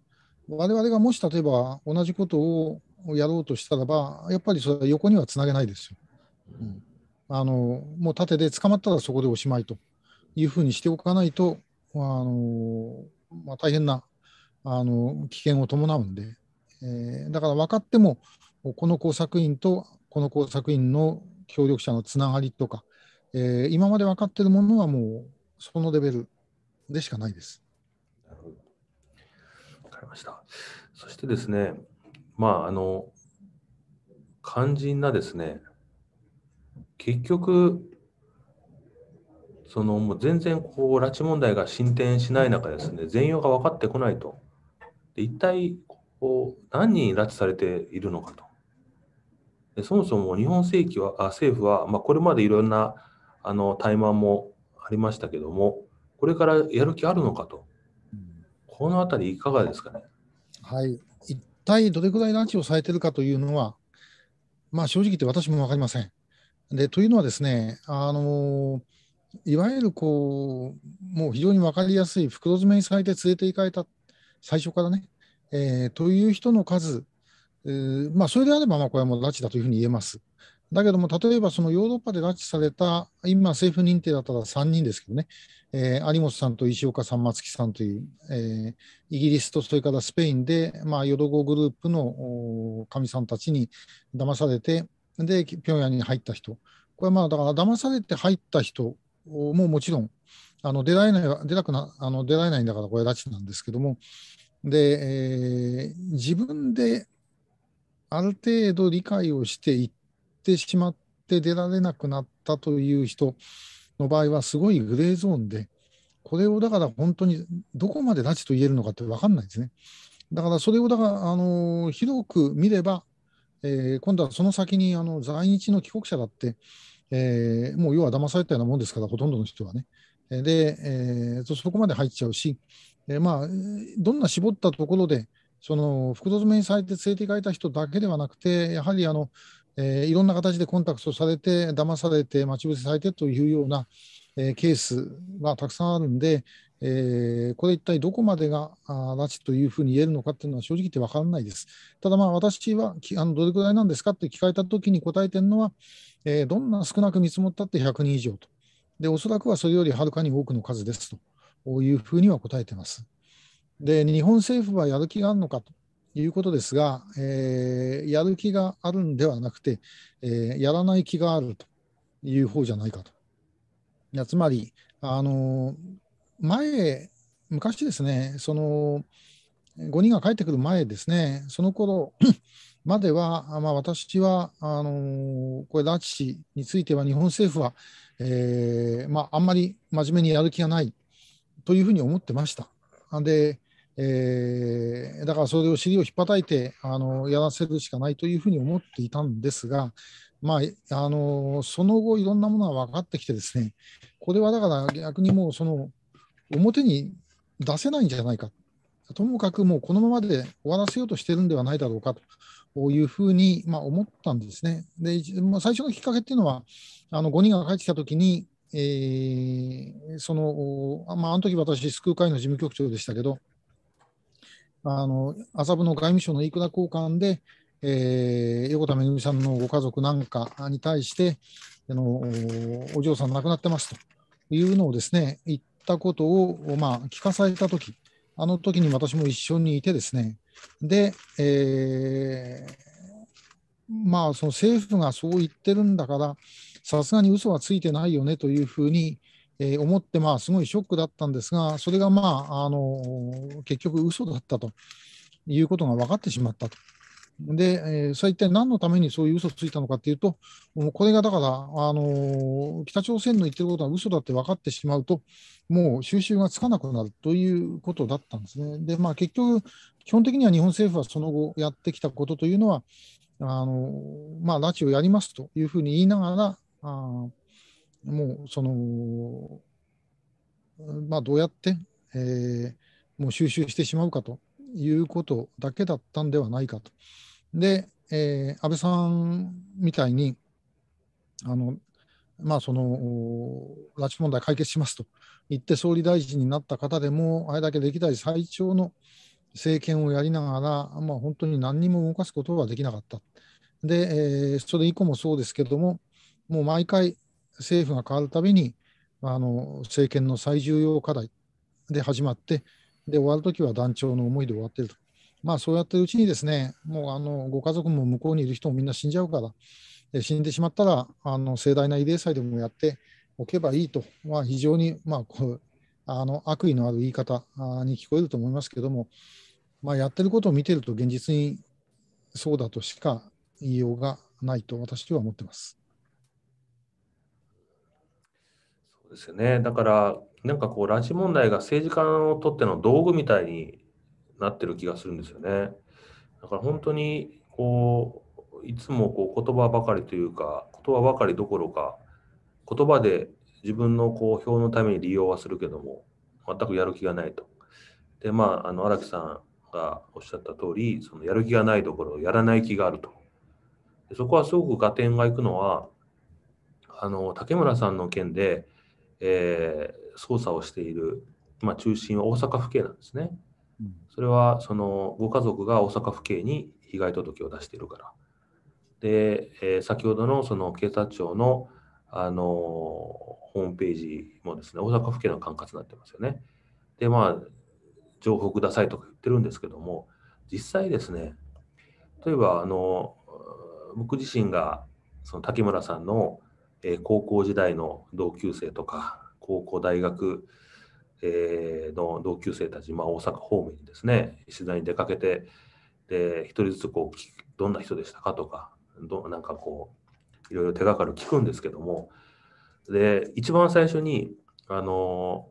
我々がもし例えば同じことををやろうとしたらば、やっぱりそれ横にはつなげないですよ。うん、あのもう縦で捕まったらそこでおしまいというふうにしておかないと、あのまあ、大変なあの危険を伴うんで、えー、だから分かっても、この工作員とこの工作員の協力者のつながりとか、えー、今まで分かっているものはもうそのレベルでしかないです。なるほど。分かりました。そしてですね、まあ、あの、肝心なですね、結局、そのもう全然こう拉致問題が進展しない中ですね、全容が分かってこないと。で一体こう何人拉致されているのかと。でそもそも日本政府はあ政府は、まあ、これまでいろんなあの怠慢もありましたけども、これからやる気あるのかと。このあたりいかがですかね。はい、一体どれぐらい拉致をされてるかというのは、まあ、正直言って私も分かりません。でというのはですね、あのいわゆるこう、もう非常に分かりやすい袋詰めにされて連れて行かれた、最初からね、えー、という人の数、えー、まあ、それであれば、まあ、これはもう拉致だというふうに言えます。だけども、例えばそのヨーロッパで拉致された、今、政府認定だったら3人ですけどね、えー、有本さんと石岡さん、松木さんという、えー、イギリスとそれからスペインで、まあ、ヨドゴグループのかみさんたちに騙されて、で、平壌に入った人、これまあだから騙されて入った人ももちろん、あの出られない出なくなあの出られないんだから、これ、拉致なんですけども、で、えー、自分である程度理解をしていってしまって出られなくなったという人、の場合はすごいグレーゾーンで、これをだから本当にどこまで拉致と言えるのかって分かんないですね。だからそれをだから、あの広く見れば、えー、今度はその先にあの在日の帰国者だって、えー、もう要は騙されたようなもんですから、ほとんどの人はね。で、えー、そこまで入っちゃうし、えー、まあ、どんな絞ったところで、その袋詰めにされて連れて行かれた人だけではなくて、やはりあのえー、いろんな形でコンタクトされて、騙されて、待ち伏せされてというような、えー、ケースがたくさんあるんで、えー、これ一体どこまでがあ拉致というふうに言えるのかっていうのは正直言って分からないです。ただまあ私はあのどれくらいなんですかって聞かれたときに答えてるのは、えー、どんな少なく見積もったって100人以上と。で、おそらくはそれよりはるかに多くの数ですというふうには答えてます。で、日本政府はやる気があるのかと。いうことですが、えー、やる気があるんではなくて、えー、やらない気があるという方じゃないかと。いやつまり、あの前、昔ですね、その5人が帰ってくる前ですね、その頃 (coughs) までは、まあ、私はあのこれ、拉致については日本政府は、えーまあ、あんまり真面目にやる気がないというふうに思ってました。で、えー、だからそれを尻をひっぱたいてあのやらせるしかないというふうに思っていたんですが、まあ、あのその後いろんなものが分かってきてですねこれはだから逆にもうその表に出せないんじゃないかともかくもうこのままで終わらせようとしてるんではないだろうかというふうに、まあ、思ったんですね。で最初のきっかけっていうのはあの5人が帰ってきた時にえー、その、まあ、あの時私、救う会の事務局長でしたけど、あの麻布の外務省の生田交換で、えー、横田めぐみさんのご家族なんかに対して、あのお嬢さん亡くなってますというのをですね言ったことを、まあ、聞かされたとき、あの時に私も一緒にいてですね、で、えー、まあ、その政府がそう言ってるんだから、さすがに嘘はついてないよねというふうに、えー、思って、まあ、すごいショックだったんですが、それが、まあ、あの結局、嘘だったということが分かってしまったと。で、えー、それ一体何のためにそういう嘘ついたのかっていうと、これがだから、あのー、北朝鮮の言ってることは嘘だって分かってしまうと、もう収拾がつかなくなるということだったんですね。で、まあ、結局、基本的には日本政府はその後やってきたことというのは、あのー、まあ、拉致をやりますというふうに言いながら、あもうその、まあ、どうやって、えー、もう収集してしまうかということだけだったんではないかと。で、えー、安倍さんみたいに、あのまあ、その拉致問題解決しますと言って総理大臣になった方でも、あれだけ歴代最長の政権をやりながら、まあ、本当に何にも動かすことはできなかった。で、えー、それ以降もそうですけども、もう毎回、政府が変わるたびにあの政権の最重要課題で始まってで終わるときは団長の思いで終わってると、まあ、そうやってるうちにですねもうあのご家族も向こうにいる人もみんな死んじゃうから死んでしまったらあの盛大な慰霊祭でもやっておけばいいと、まあ、非常に、まあ、こうあの悪意のある言い方に聞こえると思いますけども、まあ、やってることを見てると現実にそうだとしか言いようがないと私は思ってます。ですよね。だから、なんかこう、拉致問題が政治家をとっての道具みたいになってる気がするんですよね。だから本当に、こう、いつもこう言葉ばかりというか、言葉ばかりどころか、言葉で自分の公表のために利用はするけども、全くやる気がないと。で、まあ、あの荒木さんがおっしゃった通り、そのやる気がないところ、やらない気があると。でそこはすごく合点がいくのは、あの竹村さんの件で、えー、捜査をしている、まあ、中心は大阪府警なんですね。それはそのご家族が大阪府警に被害届を出しているから。で、えー、先ほどのその警察庁のあのホームページもですね、大阪府警の管轄になってますよね。で、まあ、情報くださいとか言ってるんですけども、実際ですね、例えばあの僕自身がその竹村さんのえー、高校時代の同級生とか、高校、大学、えー、の同級生たち、まあ、大阪方面にですね、取材に出かけて、で、一人ずつこう、どんな人でしたかとか、どなんかこう、いろいろ手がかる聞くんですけども、で、一番最初に、あの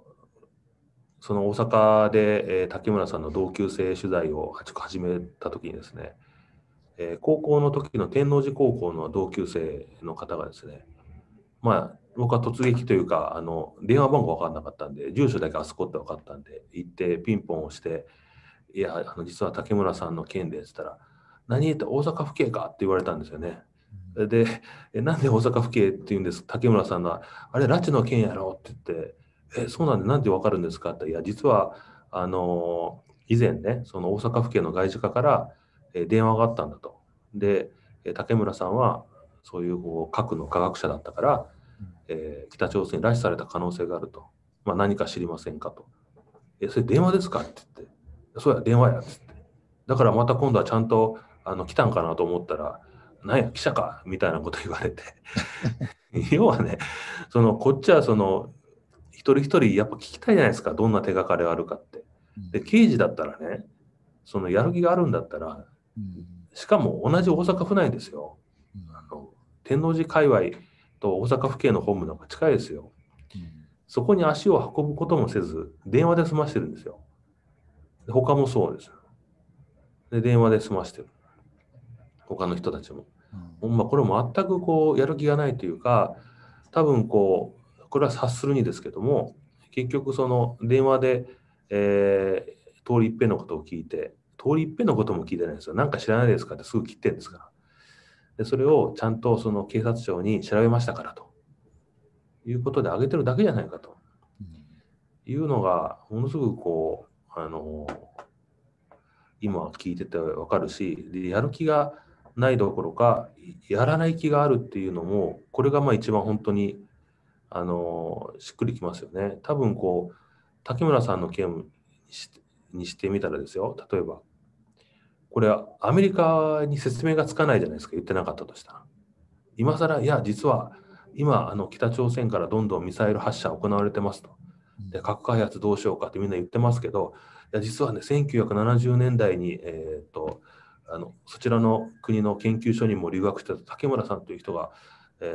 その大阪で、えー、竹村さんの同級生取材を始めた時にですね、えー、高校の時の天王寺高校の同級生の方がですね、まあ、僕は突撃というか、あの、電話番号分かんなかったんで、住所だけあそこって分かったんで、行ってピンポン押して、いや、あの実は竹村さんの件でってったら、何って大阪府警かって言われたんですよね。で、なんで大阪府警って言うんです竹村さんが、あれ、拉致の件やろって言って、え、そうなんで、なんで分かるんですかって、いや、実は、あの、以前ね、その大阪府警の外事課から電話があったんだと。で、竹村さんは、そういうこう核の科学者だったから、えー、北朝鮮に拉致された可能性があると、まあ、何か知りませんかと。え、それ電話ですかって言って、そうや、電話やってって。だからまた今度はちゃんとあの来たんかなと思ったら、なんや、記者かみたいなこと言われて。(laughs) 要はね、そのこっちはその一人一人やっぱ聞きたいじゃないですか、どんな手がかりがあるかって。で、刑事だったらね、そのやる気があるんだったら、しかも同じ大阪府内ですよ。あの天王寺界隈と大阪府警の本部なんか近いですよ。そこに足を運ぶこともせず、電話で済ましてるんですよ。他もそうです。で、電話で済ましてる。他の人たちも。うん、まあ、これも全くこう、やる気がないというか、多分こう、これは察するにですけども、結局その電話で、えー、通り一遍のことを聞いて、通り一遍のことも聞いてないですよ。なんか知らないですかってすぐ切ってんですから。でそれをちゃんとその警察庁に調べましたからということで挙げてるだけじゃないかというのが、ものすごくこう、あの今聞いてて分かるし、やる気がないどころか、やらない気があるっていうのも、これがまあ一番本当にあのしっくりきますよね。多分こう、竹村さんの件にしてみたらですよ、例えばこれはアメリカに説明がつかないじゃないですか、言ってなかったとしたら。今更、いや、実は今、あの北朝鮮からどんどんミサイル発射行われてますと。で核開発どうしようかってみんな言ってますけど、いや実はね、1970年代に、えーと、とあのそちらの国の研究所にも留学してた竹村さんという人が、え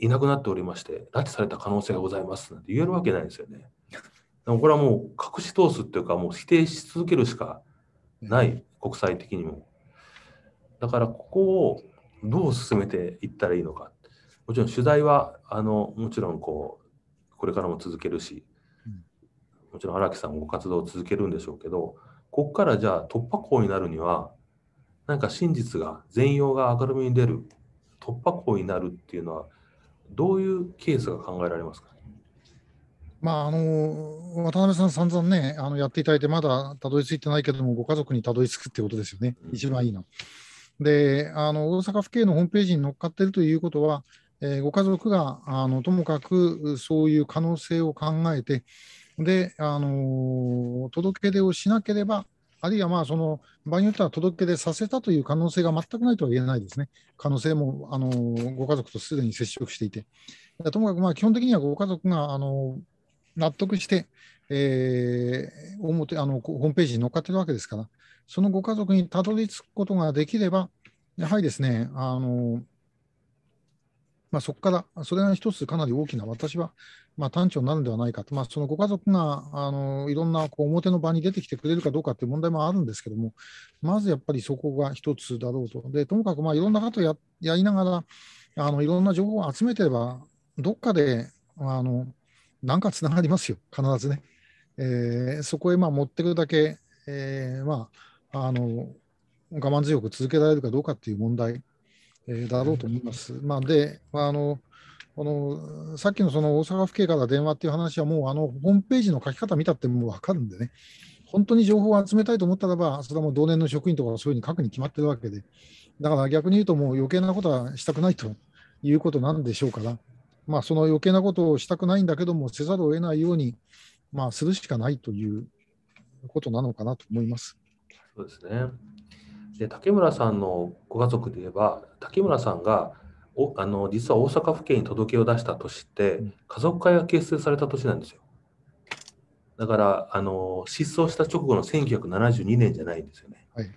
ー、いなくなっておりまして、拉致された可能性がございますなんて言えるわけないんですよね。(laughs) でもこれはもう隠し通すっていうか、もう否定し続けるしかない国際的にも。だからここをどう進めていったらいいのか。もちろん取材はあのもちろんこうこれからも続けるし、もちろん荒木さんもご活動を続けるんでしょうけど、ここからじゃあ突破口になるには、なんか真実が、全容が明るみに出る、突破口になるっていうのは、どういうケースが考えられますかまあ、あの渡辺さん、散々ね、あのやっていただいて、まだたどり着いてないけども、ご家族にたどり着くってことですよね、一番いいの。で、あの大阪府警のホームページに載っかってるということは、えー、ご家族があのともかくそういう可能性を考えて、で、あの届け出をしなければ、あるいはまあその場合によっては届け出させたという可能性が全くないとは言えないですね、可能性もあのご家族とすでに接触していて。ともかくまあ基本的にはご家族があの納得して、えー、表あのホームページに載っかってるわけですから、そのご家族にたどり着くことができれば、やはりですね、あのまあ、そこから、それが一つかなり大きな、私は、まあ、単調になるんではないかと、まあ、そのご家族があのいろんなこう表の場に出てきてくれるかどうかという問題もあるんですけども、まずやっぱりそこが一つだろうと、でともかくまあいろんなことをややりながらあの、いろんな情報を集めてれば、どっかであのなんかつながりますよ、必ずね。えー、そこへまあ持ってくるだけ、えー、まあ、あの我慢強く続けられるかどうかっていう問題、えー、だろうと思います。まあ、で、あのこのさっきのその大阪府警から電話っていう話は、もうあのホームページの書き方見たってもう分かるんでね、本当に情報を集めたいと思ったらば、それはもう同年の職員とかそういうふうに書くに決まってるわけで、だから逆に言うと、もう余計なことはしたくないということなんでしょうから、まあ、その余計なことをしたくないんだけども、せざるを得ないように、まあ、するしかないということなのかなと思います。そうですねで竹村さんのご家族で言えば、竹村さんがおあの実は大阪府警に届けを出した年って、家族会が結成された年なんですよ。だからあの失踪した直後の1972年じゃないんですよね。はい、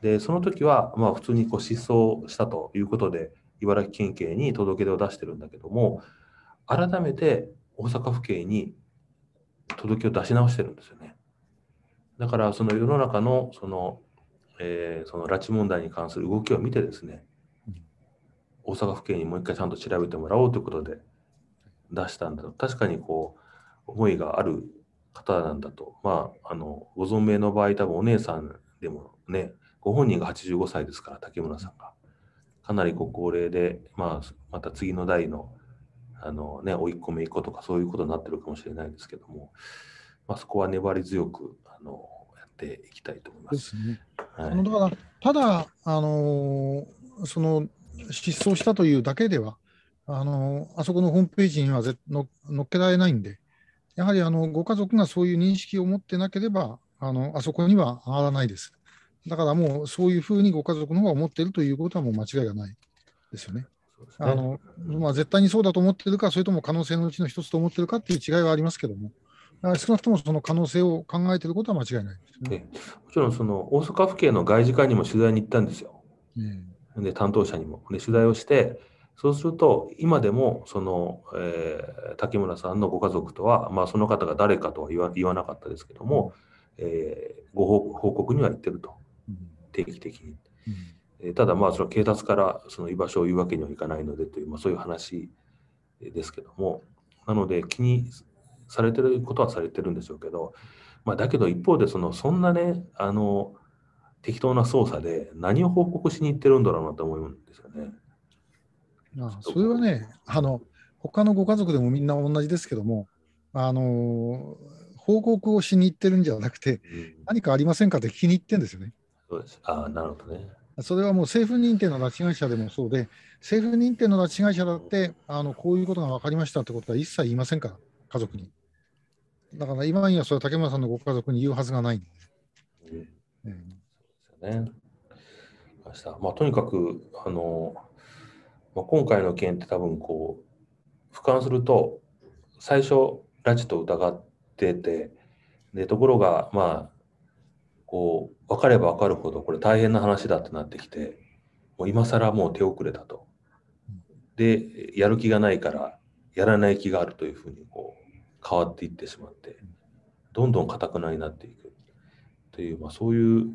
でその時は、まあ、普通にこう失踪したということで、茨城県警に届け出を出してるんだけども、改めて大阪府警に届けを出し直してるんですよね。だからその世の中のその、えー、その拉致問題に関する動きを見てですね、大阪府警にもう一回ちゃんと調べてもらおうということで出したんだと、確かにこう、思いがある方なんだと、まあ、あの、ご存命の場合、多分お姉さんでもね、ご本人が85歳ですから、竹村さんが。かなりご高齢で、まあ、また次の代の、あのね、追い込み以降とかそういうことになってるかもしれないですけども、まあ、そこは粘り強く、あの、やっていきたいと思います。ですね。はい、だただ、あのー、その、失踪したというだけでは、あのー、あそこのホームページにはの載っけられないんで、やはりあのご家族がそういう認識を持ってなければ、あのあそこには上がらないです。だからもうそういうふうにご家族の方は思っているということはもう間違いがないですよね。あのまあ、絶対にそうだと思ってるか、それとも可能性のうちの一つと思ってるかっていう違いはありますけども、少なくともその可能性を考えていることは間違いないですね、ねもちろんその大阪府警の外事課にも取材に行ったんですよ、ね、で担当者にも。で取材をして、そうすると、今でもその、えー、竹村さんのご家族とは、まあ、その方が誰かとは言わなかったですけども、えー、ご報告には行ってると。定期的に。うん、ただまあその警察からその居場所を言うわけにはいかないのでという、まあ、そういう話ですけどもなので気にされてることはされてるんでしょうけど、まあ、だけど一方でそのそんなねあの適当な捜査で何を報告しに行ってるんだろうなと思うんですよね。あそれはねあの他のご家族でもみんな同じですけどもあの報告をしに行ってるんじゃなくて、何かありませんかって聞きに行ってんですよね。そうです。あなるほどね。それはもう政府認定の拉致会社でもそうで、政府認定の拉致会社だって、あのこういうことが分かりましたってことは一切言いませんから、家族に。だから今にはそれは竹村さんのご家族に言うはずがないんで。うんうんそうですよねまあ、とにかくあの、まあ、今回の件って多分こう俯瞰すると最初拉致と疑っててでところがまあこう分かれば分かるほどこれ大変な話だってなってきてもう今更もう手遅れだと。でやる気がないからやらない気があるというふうにこう変わっていってしまってどんどんかたくなになっていくという、まあ、そういう流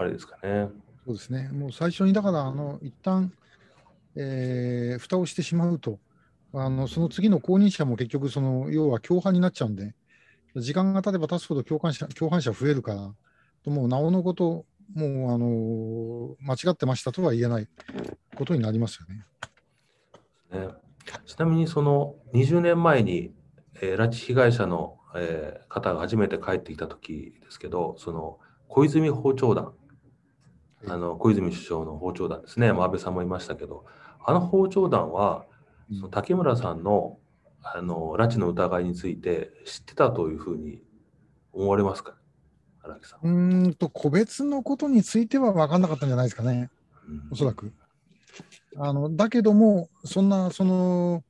れですかね。そうですねもう最初にだからあの一旦、えー、蓋をしてしまうとあのその次の後任者も結局その要は共犯になっちゃうんで時間が経てば経つほど共感者共犯者増えるから。もうなおのこと、もうあの間違ってましたとは言えないことになりますよね。ねちなみにその20年前に、えー、拉致被害者の、えー、方が初めて帰ってきた時ですけど、その小泉包丁団、あの小泉首相の包丁団ですね、まあ、安倍さんもいましたけど、あの包丁団は、その竹村さんのあの拉致の疑いについて知ってたというふうに思われますか荒木さん。うんと、個別のことについては分かんなかったんじゃないですかね、おそらく。あのだけども、そんな、その、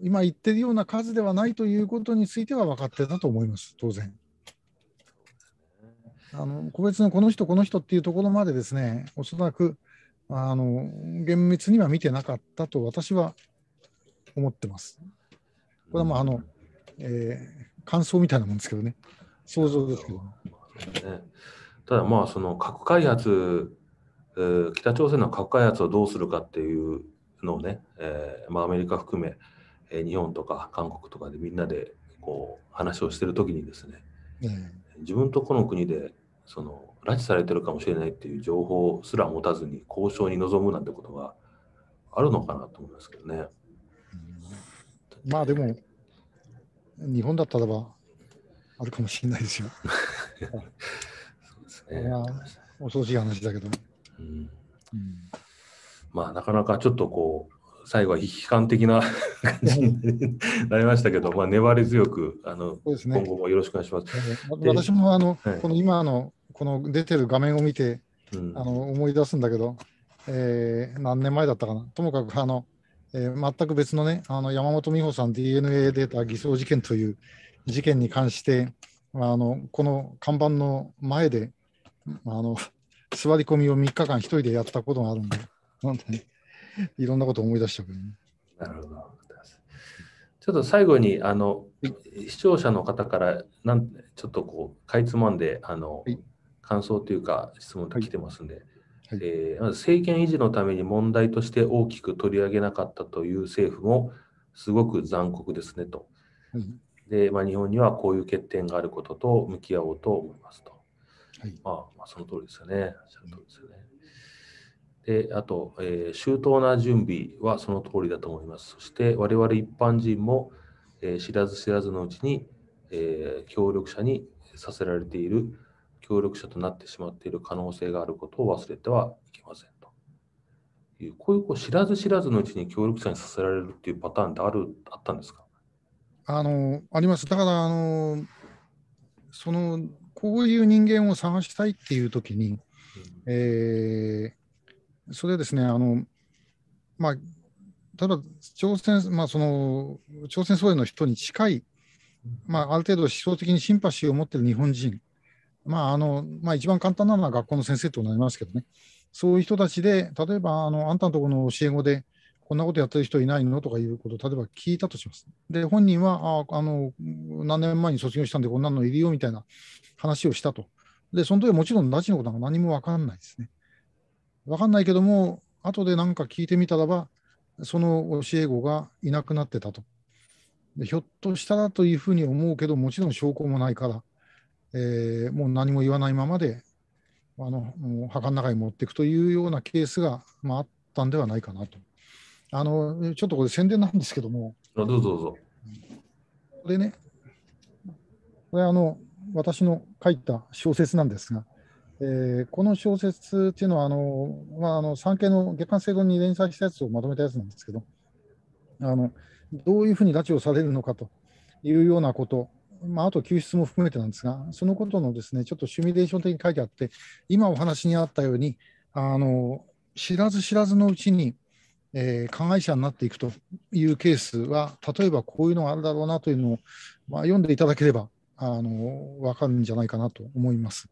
今言ってるような数ではないということについては分かってたと思います、当然。あの個別のこの人、この人っていうところまでですね、おそらくあの厳密には見てなかったと私は思ってます。これはまあ、あの、えー、感想みたいなもんですけどね、想像ですけど。ね、ただまあその核開発、えー、北朝鮮の核開発をどうするかっていうのをね、えーまあ、アメリカ含め、えー、日本とか韓国とかでみんなでこう話をしてる時にですね、うん、自分とこの国でその拉致されてるかもしれないっていう情報すら持たずに交渉に臨むなんてことがあるのかなと思いますけどね。うん、まあでも日本だったらばあるかもしれないですよ。(laughs) (laughs) そうですね。恐ろしい話だけど、まあ、なかなかちょっとこう、最後は悲観的な感じになりましたけど、まあ、粘り強く、あの、ね、今後もよろしくお願いします。私も、あの、はい、この今の、この出てる画面を見て、うん、あの思い出すんだけど、えー、何年前だったかな。ともかく、あの、えー、全く別のね、あの山本美穂さん DNA データ偽装事件という事件に関して、あのこの看板の前であの座り込みを3日間一人でやったことがあるんで、本当にいろんなこと思い出したけね、なるほど。ちょっと最後にあの視聴者の方からなんちょっとこうかいつまんであの、はい、感想というか質問が来てますんで、はい、えー、まず政権維持のために問題として大きく取り上げなかったという政府もすごく残酷ですねと。で、まあ、日本にはこういう欠点があることと向き合おうと思いますと。はいまあ、まあ、その通りですよね。その通りですよね。であと、えー、周到な準備はその通りだと思います。そして我々一般人も、えー、知らず知らずのうちに、えー、協力者にさせられている協力者となってしまっている可能性があることを忘れてはいけませんというこういうこう知らず知らずのうちに協力者にさせられるっていうパターンってあるあったんですかあのあります。だからあのそのこういう人間を探したいっていう時に、えー、それですねあのまあ例えば朝鮮まあその朝鮮総連の人に近い、まあ、ある程度思想的にシンパシーを持ってる日本人。まああのまあ、一番簡単なのは学校の先生となりますけどね、そういう人たちで、例えばあのあんたのところの教え子で、こんなことやってる人いないのとかいうことを例えば聞いたとします。で、本人は、ああの何年前に卒業したんで、こんなのいるよみたいな話をしたと。で、その時はもちろん、拉致のことなんか何も分かんないですね。分かんないけども、後で何か聞いてみたらば、その教え子がいなくなってたと。でひょっとしたらというふうに思うけど、もちろん証拠もないから、えー、もう何も言わないままで、あの墓の中に持っていくというようなケースが、まあ、あったんではないかなと。あの、ちょっとこれ宣伝なんですけども。あどうぞどうぞ。これね、これあの、私の書いた小説なんですが、えー、この小説っていうのはあの、まあ、あの産経の月刊正論に連載したやつをまとめたやつなんですけどあのどういうふうに拉致をされるのかというようなこと、まあ、あと救出も含めてなんですがそのことのですねちょっとシミュレーション的に書いてあって今お話にあったようにあの知らず知らずのうちにえー、加害者になっていくというケースは、例えばこういうのがあるだろうなというのを、まあ、読んでいただければあの分かるんじゃないかなと思います。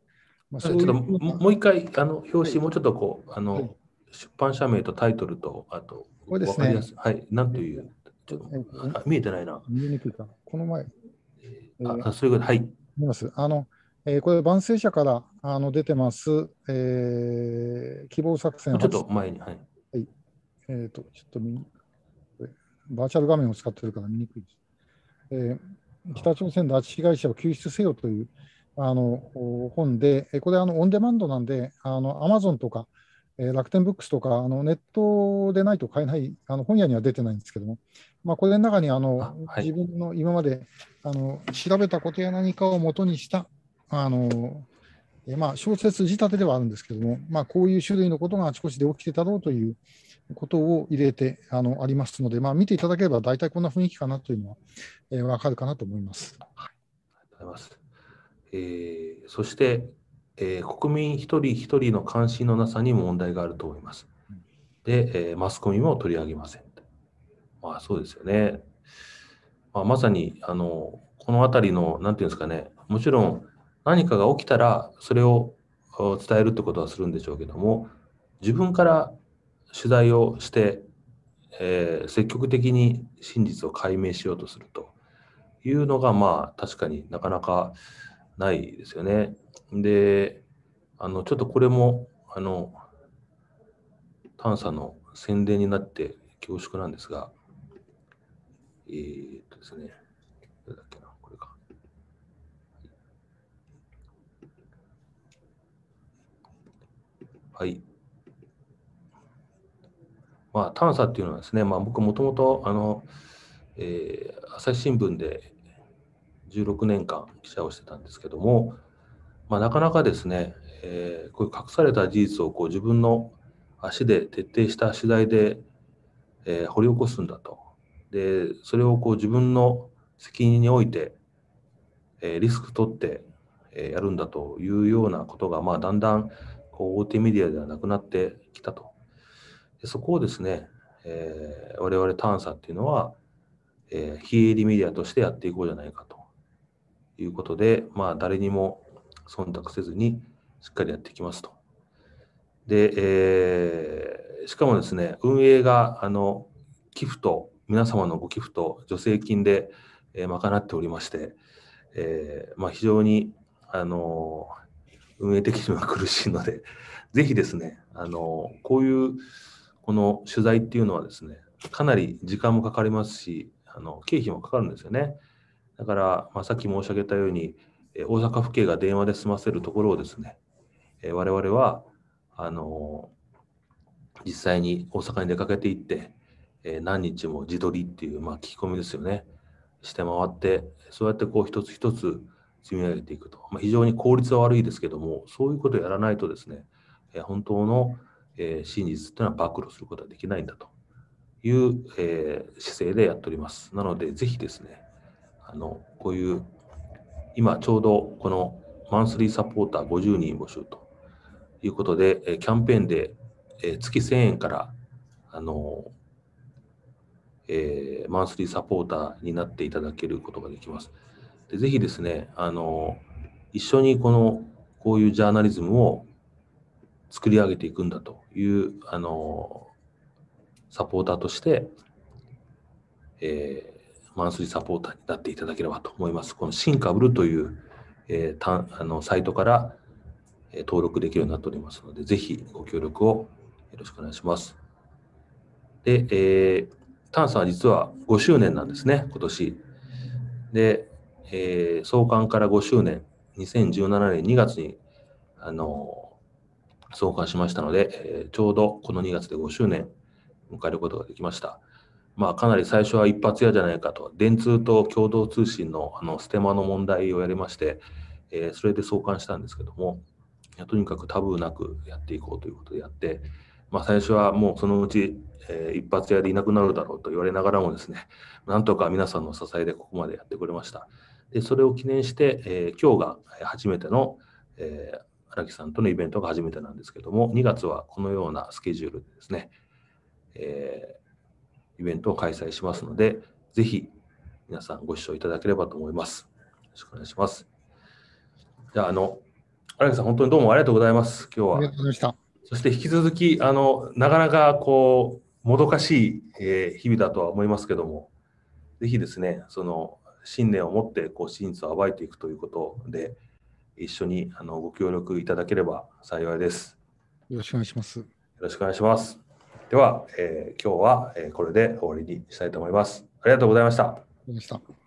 まあ、そういうもう一回、あの表紙、もうちょっとこうあの、はい、出版社名とタイトルと、あと、これですね、はい、なんという、ちょっと見えてないな。見えにくいかこの前。えー、あそういうこと、はい。見ますあのえー、これ、万世社からあの出てます、えー、希望作戦ちょっと前に、はい。えっ、ー、と、ちょっと見バーチャル画面を使ってるから見にくいです。えー、北朝鮮拉致被害者を救出せよというあの本で、これあのオンデマンドなんで、アマゾンとか、えー、楽天ブックスとかあのネットでないと買えないあの本屋には出てないんですけども、まあ、これの中にあの、はい、自分の今まであの調べたことや何かを元にしたあの、えまあ、小説仕立てではあるんですけども、まあ、こういう種類のことがあちこちで起きてたろうということを入れてあのありますので、まあ、見ていただければ大体こんな雰囲気かなというのは、えー、分かるかなと思います。はい、ありがとうございます。えー、そして、えー、国民一人一人の関心のなさにも問題があると思います。で、えー、マスコミも取り上げません。まあ、そうですよね。まあ、まさにあのこの辺りの、なんていうんですかね、もちろん何かが起きたら、それを伝えるってことはするんでしょうけども、自分から取材をして、えー、積極的に真実を解明しようとするというのが、まあ、確かになかなかないですよね。で、あの、ちょっとこれも、あの、探査の宣伝になって恐縮なんですが、えー、っとですね、どだっけな、これか。はい。まあ、探査っていうのはですね、まあ、僕もともとあの、え朝日新聞で16年間記者をしてたんですけども、まあ、なかなかですね、えー、こういう隠された事実をこう自分の足で徹底した取材で、えー、掘り起こすんだと。で、それをこう自分の責任において、えー、リスク取って、えー、やるんだというようなことが、まあ、だんだんこう大手メディアではなくなってきたとでそこをですね、えー、我々探査っていうのは、えー、非営利メディアとしてやっていこうじゃないかということで、まあ、誰にも忖度せずにしっかりやっていきますと。で、えー、しかもですね、運営があの寄付と、皆様のご寄付と助成金で、えー、賄っておりまして、えーまあ、非常にあの運営的には苦しいので、ぜひですね、あのこういうこの取材っていうのはですね、かなり時間もかかりますし、あの経費もかかるんですよね。だから、まあ、さっき申し上げたように、大阪府警が電話で済ませるところをですね、我々はあの実際に大阪に出かけていって、何日も自撮りっていう、まあ、聞き込みですよね、して回って、そうやってこう一つ一つ積み上げていくと、まあ、非常に効率は悪いですけども、そういうことをやらないとですね、本当のえー、真実というのは暴露することはできないんだという、えー、姿勢でやっております。なので、ぜひですね、あのこういう、今ちょうどこのマンスリーサポーター50人募集ということで、えー、キャンペーンで、えー、月1000円から、あのえー、マンスリーサポーターになっていただけることができます。でぜひですね、あの一緒にこのこういうジャーナリズムを作り上げていくんだという、あの、サポーターとして、えー、マンスリーサポーターになっていただければと思います。このシンカブルという、えー、たあのサイトから、えー、登録できるようになっておりますので、ぜひご協力をよろしくお願いします。で、えー、タンさんは実は5周年なんですね、今年。で、えー、創刊から5周年、2017年2月に、あの創刊しましたので、えー、ちょうどこの2月で5周年迎えることができました。まあ、かなり最初は一発屋じゃないかと、電通と共同通信のあのステマの問題をやりまして、えー、それで創刊したんですけども、とにかくタブーなくやっていこうということでやって、まあ、最初はもうそのうち、えー、一発屋でいなくなるだろうと言われながらもですね、なんとか皆さんの支えでここまでやってくれました。でそれを記念して、えー、今日が初めての、えー、唐木さんとのイベントが初めてなんですけども、2月はこのようなスケジュールでですね、えー、イベントを開催しますので、ぜひ皆さんご視聴いただければと思います。よろしくお願いします。じゃあ、あの、荒木さん、本当にどうもありがとうございます。今日は。ありがとうございました。そして引き続き、あの、なかなかこう、もどかしい、えー、日々だとは思いますけども、ぜひですね、その、信念を持ってこう真実を暴いていくということで、一緒にあのご協力いただければ幸いです。よろしくお願いします。よろしくお願いします。では、えー、今日は、えこれで終わりにしたいと思います。ありがとうございました。ありがとうございました。